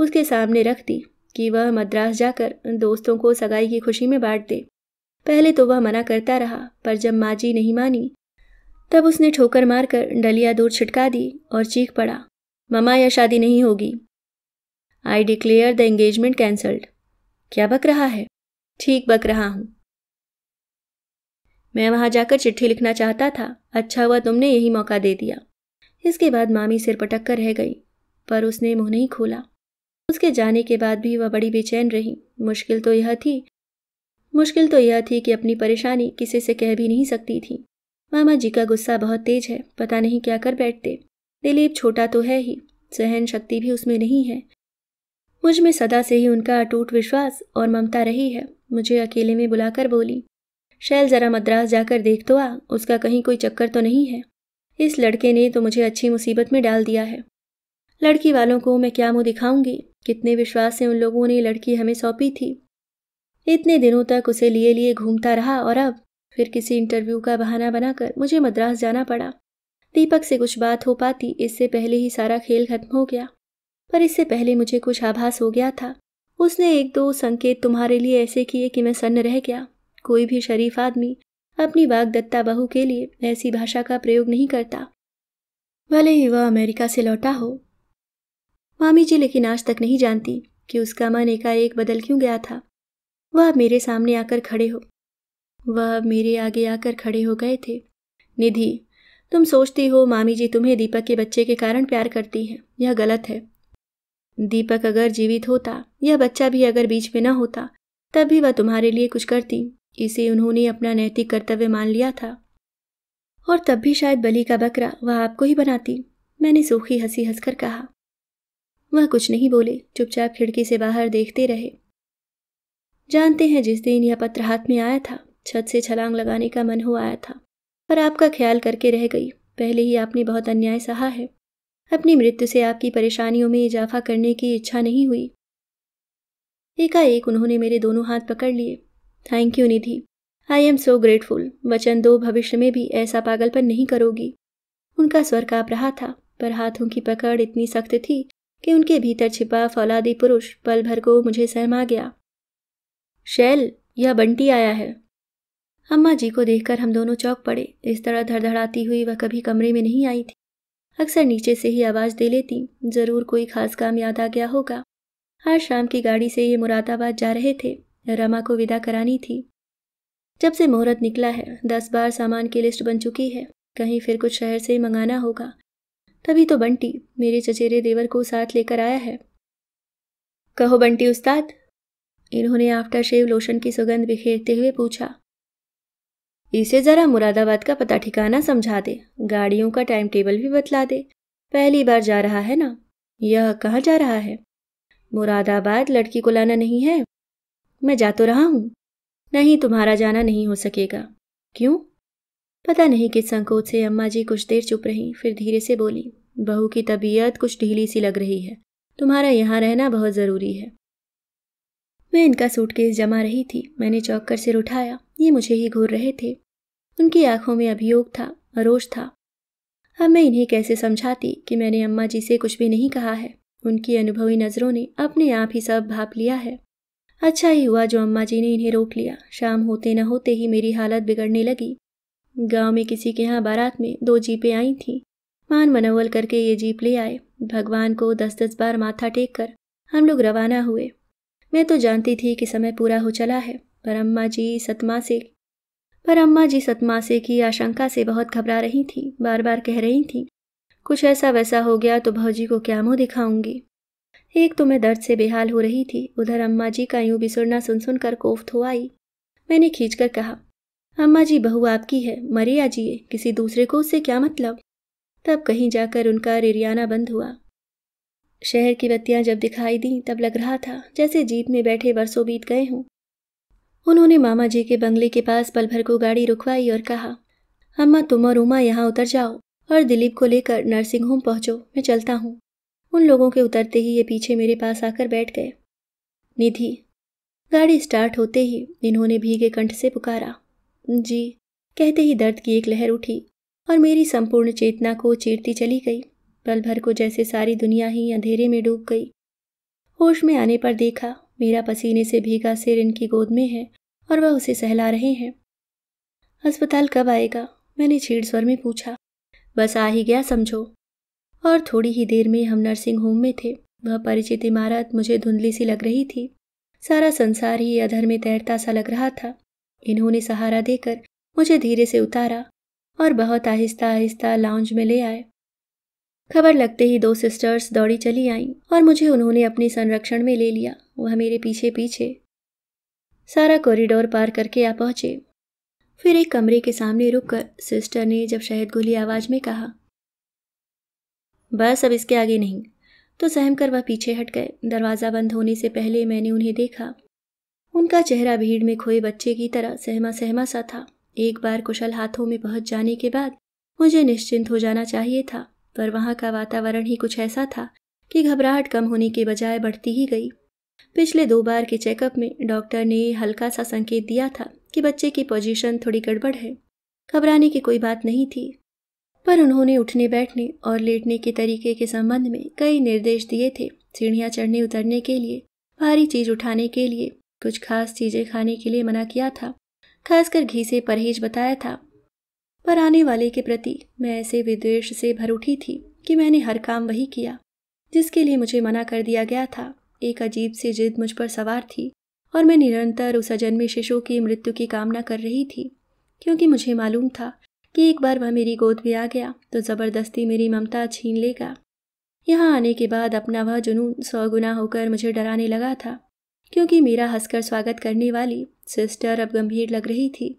S1: उसके सामने रख दी कि वह मद्रास जाकर दोस्तों को सगाई की खुशी में बांट दे पहले तो वह मना करता रहा पर जब माँ जी नहीं मानी तब उसने ठोकर मारकर डलिया दूर छिटका दी और चीख पड़ा ममा यह शादी नहीं होगी I declare the engagement cancelled क्या बक रहा है ठीक बक रहा हूं मैं वहां जाकर चिट्ठी लिखना चाहता था अच्छा हुआ तुमने यही मौका दे दिया इसके बाद मामी सिर पटक कर रह गई पर उसने मुंह नहीं खोला उसके जाने के बाद भी वह बड़ी बेचैन रही मुश्किल तो यह थी मुश्किल तो यह थी कि अपनी परेशानी किसी से कह भी नहीं सकती थी मामा जी का गुस्सा बहुत तेज है पता नहीं क्या कर बैठते दिलीप छोटा तो है ही सहन शक्ति भी उसमें नहीं है मुझ में सदा से ही उनका अटूट विश्वास और ममता रही है मुझे अकेले में बुलाकर बोली शैल ज़रा मद्रास जाकर देख तो आ उसका कहीं कोई चक्कर तो नहीं है इस लड़के ने तो मुझे अच्छी मुसीबत में डाल दिया है लड़की वालों को मैं क्या मुँह दिखाऊंगी कितने विश्वास से उन लोगों ने लड़की हमें सौंपी थी इतने दिनों तक उसे लिए लिए घूमता रहा और अब फिर किसी इंटरव्यू का बहाना बनाकर मुझे मद्रास जाना पड़ा दीपक से कुछ बात हो पाती इससे पहले ही सारा खेल खत्म हो गया पर इससे पहले मुझे कुछ आभास हो गया था उसने एक दो संकेत तुम्हारे लिए ऐसे किए कि मैं सन्न रह गया कोई भी शरीफ आदमी अपनी वागदत्ता बहू के लिए ऐसी भाषा का प्रयोग नहीं करता भले ही वह अमेरिका से लौटा हो मामी जी लेकिन आज तक नहीं जानती कि उसका मन एकाएक बदल क्यों गया था वह अब मेरे सामने आकर खड़े हो वह अब मेरे आगे आकर खड़े हो गए थे निधि तुम सोचती हो मामी जी तुम्हें दीपक के बच्चे के कारण प्यार करती हैं यह गलत है दीपक अगर जीवित होता यह बच्चा भी अगर बीच में न होता तब भी वह तुम्हारे लिए कुछ करती इसे उन्होंने अपना नैतिक कर्तव्य मान लिया था और तब भी शायद बलि का बकरा वह आपको ही बनाती मैंने सूखी हंसी हंसकर कहा वह कुछ नहीं बोले चुपचाप खिड़की से बाहर देखते रहे जानते हैं जिस दिन यह पत्र हाथ में आया था छत से छलांग लगाने का मन हो आया था पर आपका ख्याल करके रह गई पहले ही आपने बहुत अन्याय सहा है अपनी मृत्यु से आपकी परेशानियों में इजाफा करने की इच्छा नहीं हुई एकाएक उन्होंने मेरे दोनों हाथ पकड़ लिए thank you Nidhi I am so grateful वचन दो भविष्य में भी ऐसा पागलपन नहीं करोगी उनका स्वर काँप रहा था पर हाथों की पकड़ इतनी सख्त थी कि उनके भीतर छिपा फौलादी पुरुष पल भर को मुझे सहमा गया शैल यह बंटी आया है अम्मा जी को देखकर हम दोनों चौक पड़े इस तरह धड़धड़ाती हुई वह कभी कमरे में नहीं आई थी अक्सर नीचे से ही आवाज़ दे लेती ज़रूर कोई खास काम याद आ गया होगा आज शाम की गाड़ी से ये मुरादाबाद जा रहे थे रमा को विदा करानी थी जब से मुहूर्त निकला है दस बार सामान की लिस्ट बन चुकी है कहीं फिर कुछ शहर से ही मंगाना होगा तभी तो बंटी मेरे चचेरे देवर को साथ लेकर आया है कहो बंटी उस्ताद इन्होंने आफ्टर शेव लोशन की सुगंध बिखेरते हुए पूछा इसे ज़रा मुरादाबाद का पता ठिकाना समझा दे गाड़ियों का टाइम टेबल भी बतला दे पहली बार जा रहा है ना यह कहाँ जा रहा है मुरादाबाद लड़की को लाना नहीं है मैं जा तो रहा हूं नहीं तुम्हारा जाना नहीं हो सकेगा क्यों पता नहीं किस संकोच से अम्मा जी कुछ देर चुप रहीं फिर धीरे से बोली बहू की तबीयत कुछ ढीली सी लग रही है तुम्हारा यहाँ रहना बहुत ज़रूरी है मैं इनका सूटकेस जमा रही थी मैंने चौक कर सिर उठाया ये मुझे ही घूर रहे थे उनकी आंखों में अभियोग था अरोज था अब मैं इन्हें कैसे समझाती कि मैंने अम्मा जी से कुछ भी नहीं कहा है उनकी अनुभवी नज़रों ने अपने आप ही सब भाप लिया है अच्छा ही हुआ जो अम्मा जी ने इन्हें रोक लिया शाम होते न होते ही मेरी हालत बिगड़ने लगी गांव में किसी के यहाँ बारात में दो जीपें आई थीं मान मनोवल करके ये जीप ले आए भगवान को दस दस बार माथा टेक कर हम लोग रवाना हुए मैं तो जानती थी कि समय पूरा हो चला है पर अम्मा जी सतमा से पर अम्मा जी सतमा से की आशंका से बहुत घबरा रही थी बार बार कह रही थी कुछ ऐसा वैसा हो गया तो भौजी को क्या मुँह दिखाऊंगी एक तो मैं दर्द से बेहाल हो रही थी उधर अम्मा जी का यूं बिसुड़ना सुन सुनकर कोफ्त हो आई मैंने खींचकर कहा अम्मा जी बहू आपकी है मरे या जिए किसी दूसरे को उससे क्या मतलब तब कहीं जाकर उनका रिरियाना बंद हुआ शहर की बत्तियां जब दिखाई दी तब लग रहा था जैसे जीप में बैठे वर्षों बीत गए हों उन्होंने मामा जी के बंगले के पास पल भर को गाड़ी रुकवाई और कहा अम्मा तुम और उमा यहाँ उतर जाओ और दिलीप को लेकर नर्सिंग होम पहुंचो मैं चलता हूँ उन लोगों के उतरते ही ये पीछे मेरे पास आकर बैठ गए निधि गाड़ी स्टार्ट होते ही इन्होंने भीगे कंठ से पुकारा जी कहते ही दर्द की एक लहर उठी और मेरी संपूर्ण चेतना को चीरती चली गई पल भर को जैसे सारी दुनिया ही अंधेरे में डूब गई होश में आने पर देखा मेरा पसीने से भीगा सिर इनकी गोद में है और वह उसे सहला रहे हैं अस्पताल कब आएगा मैंने छीड़ स्वर में पूछा बस आ ही गया समझो और थोड़ी ही देर में हम नर्सिंग होम में थे वह परिचित इमारत मुझे धुंधली सी लग रही थी सारा संसार ही अधर में तैरता सा लग रहा था इन्होंने सहारा देकर मुझे धीरे से उतारा और बहुत आहिस्ता आहिस्ता लाउंज में ले आए खबर लगते ही दो सिस्टर्स दौड़ी चली आईं और मुझे उन्होंने अपने संरक्षण में ले लिया वह मेरे पीछे पीछे सारा कॉरिडोर पार करके आ पहुंचे फिर एक कमरे के सामने रुककर सिस्टर ने जब शायद गुली आवाज़ में कहा बस अब इसके आगे नहीं तो सहम कर वह पीछे हट गए दरवाज़ा बंद होने से पहले मैंने उन्हें देखा उनका चेहरा भीड़ में खोए बच्चे की तरह सहमा सहमा सा था एक बार कुशल हाथों में पहुंच जाने के बाद मुझे निश्चिंत हो जाना चाहिए था पर वहाँ का वातावरण ही कुछ ऐसा था कि घबराहट कम होने के बजाय बढ़ती ही गई पिछले दो बार के चेकअप में डॉक्टर ने हल्का सा संकेत दिया था कि बच्चे की पोजीशन थोड़ी गड़बड़ है घबराने की कोई बात नहीं थी पर उन्होंने उठने बैठने और लेटने के तरीके के संबंध में कई निर्देश दिए थे सीढ़ियाँ चढ़ने उतरने के लिए भारी चीज उठाने के लिए कुछ खास चीजें खाने के लिए मना किया था खासकर घी से परहेज बताया था पर आने वाले के प्रति मैं ऐसे विद्वेश से भर उठी थी कि मैंने हर काम वही किया जिसके लिए मुझे मना कर दिया गया था एक अजीब सी जिद मुझ पर सवार थी और मैं निरंतर उस अजन्मे शिशु की मृत्यु की कामना कर रही थी क्योंकि मुझे मालूम था कि एक बार वह मेरी गोद में आ गया तो ज़बरदस्ती मेरी ममता छीन लेगा यहाँ आने के बाद अपना वह जुनून सौ गुना होकर मुझे डराने लगा था क्योंकि मेरा हंसकर स्वागत करने वाली सिस्टर अब गंभीर लग रही थी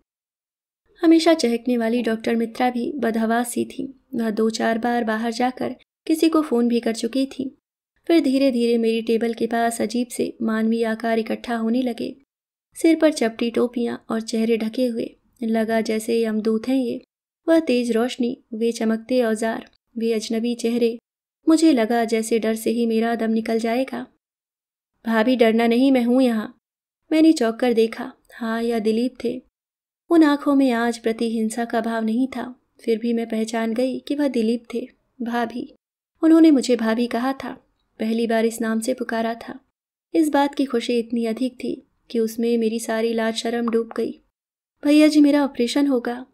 S1: हमेशा चहकने वाली डॉक्टर मित्रा भी बदहवास सी थी वह दो चार बार बाहर जाकर किसी को फ़ोन भी कर चुकी थी फिर धीरे धीरे मेरी टेबल के पास अजीब से मानवीय आकार इकट्ठा होने लगे सिर पर चपटी टोपियाँ और चेहरे ढके हुए लगा जैसे हम दूत हैं ये वह तेज रोशनी वे चमकते औजार वे अजनबी चेहरे मुझे लगा जैसे डर से ही मेरा दम निकल जाएगा भाभी डरना नहीं मैं हूं यहाँ मैंने चौंक कर देखा हाँ यह दिलीप थे उन आंखों में आज प्रतिहिंसा का भाव नहीं था फिर भी मैं पहचान गई कि वह दिलीप थे भाभी उन्होंने मुझे भाभी कहा था पहली बार इस नाम से पुकारा था इस बात की खुशी इतनी अधिक थी कि उसमें मेरी सारी लाज शर्म डूब गई भैया जी मेरा ऑपरेशन होगा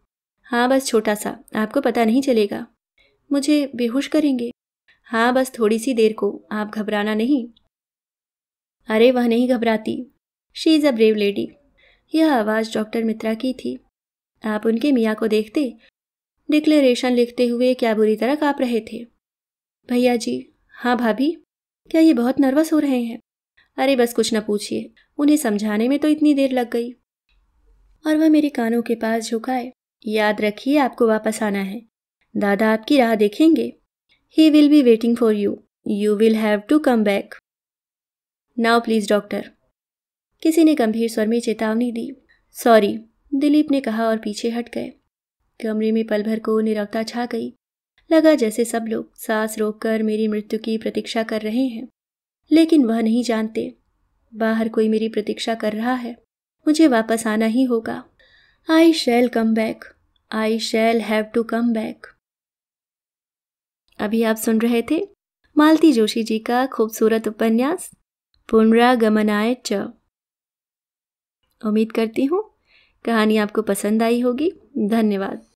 S1: हाँ बस छोटा सा आपको पता नहीं चलेगा मुझे बेहोश करेंगे हाँ बस थोड़ी सी देर को आप घबराना नहीं अरे वह नहीं घबराती she is a brave lady यह आवाज़ डॉक्टर मित्रा की थी आप उनके मियाँ को देखते डिक्लेरेशन लिखते हुए क्या बुरी तरह काँप रहे थे भैया जी हाँ भाभी क्या ये बहुत नर्वस हो रहे हैं अरे बस कुछ ना पूछिए उन्हें समझाने में तो इतनी देर लग गई और वह मेरे कानों के पास झुकाए याद रखिए आपको वापस आना है दादा आपकी राह देखेंगे he will be waiting for you you will have to come back now please doctor किसी ने गंभीर स्वर में चेतावनी दी सॉरी दिलीप ने कहा और पीछे हट गए कमरे में पल भर को निरवता छा गई लगा जैसे सब लोग सांस रोककर मेरी मृत्यु की प्रतीक्षा कर रहे हैं लेकिन वह नहीं जानते बाहर कोई मेरी प्रतीक्षा कर रहा है मुझे वापस आना ही होगा I shall come back I shall have to come back अभी आप सुन रहे थे मालती जोशी जी का खूबसूरत उपन्यास पुनरागमनाय च उम्मीद करती हूँ कहानी आपको पसंद आई होगी धन्यवाद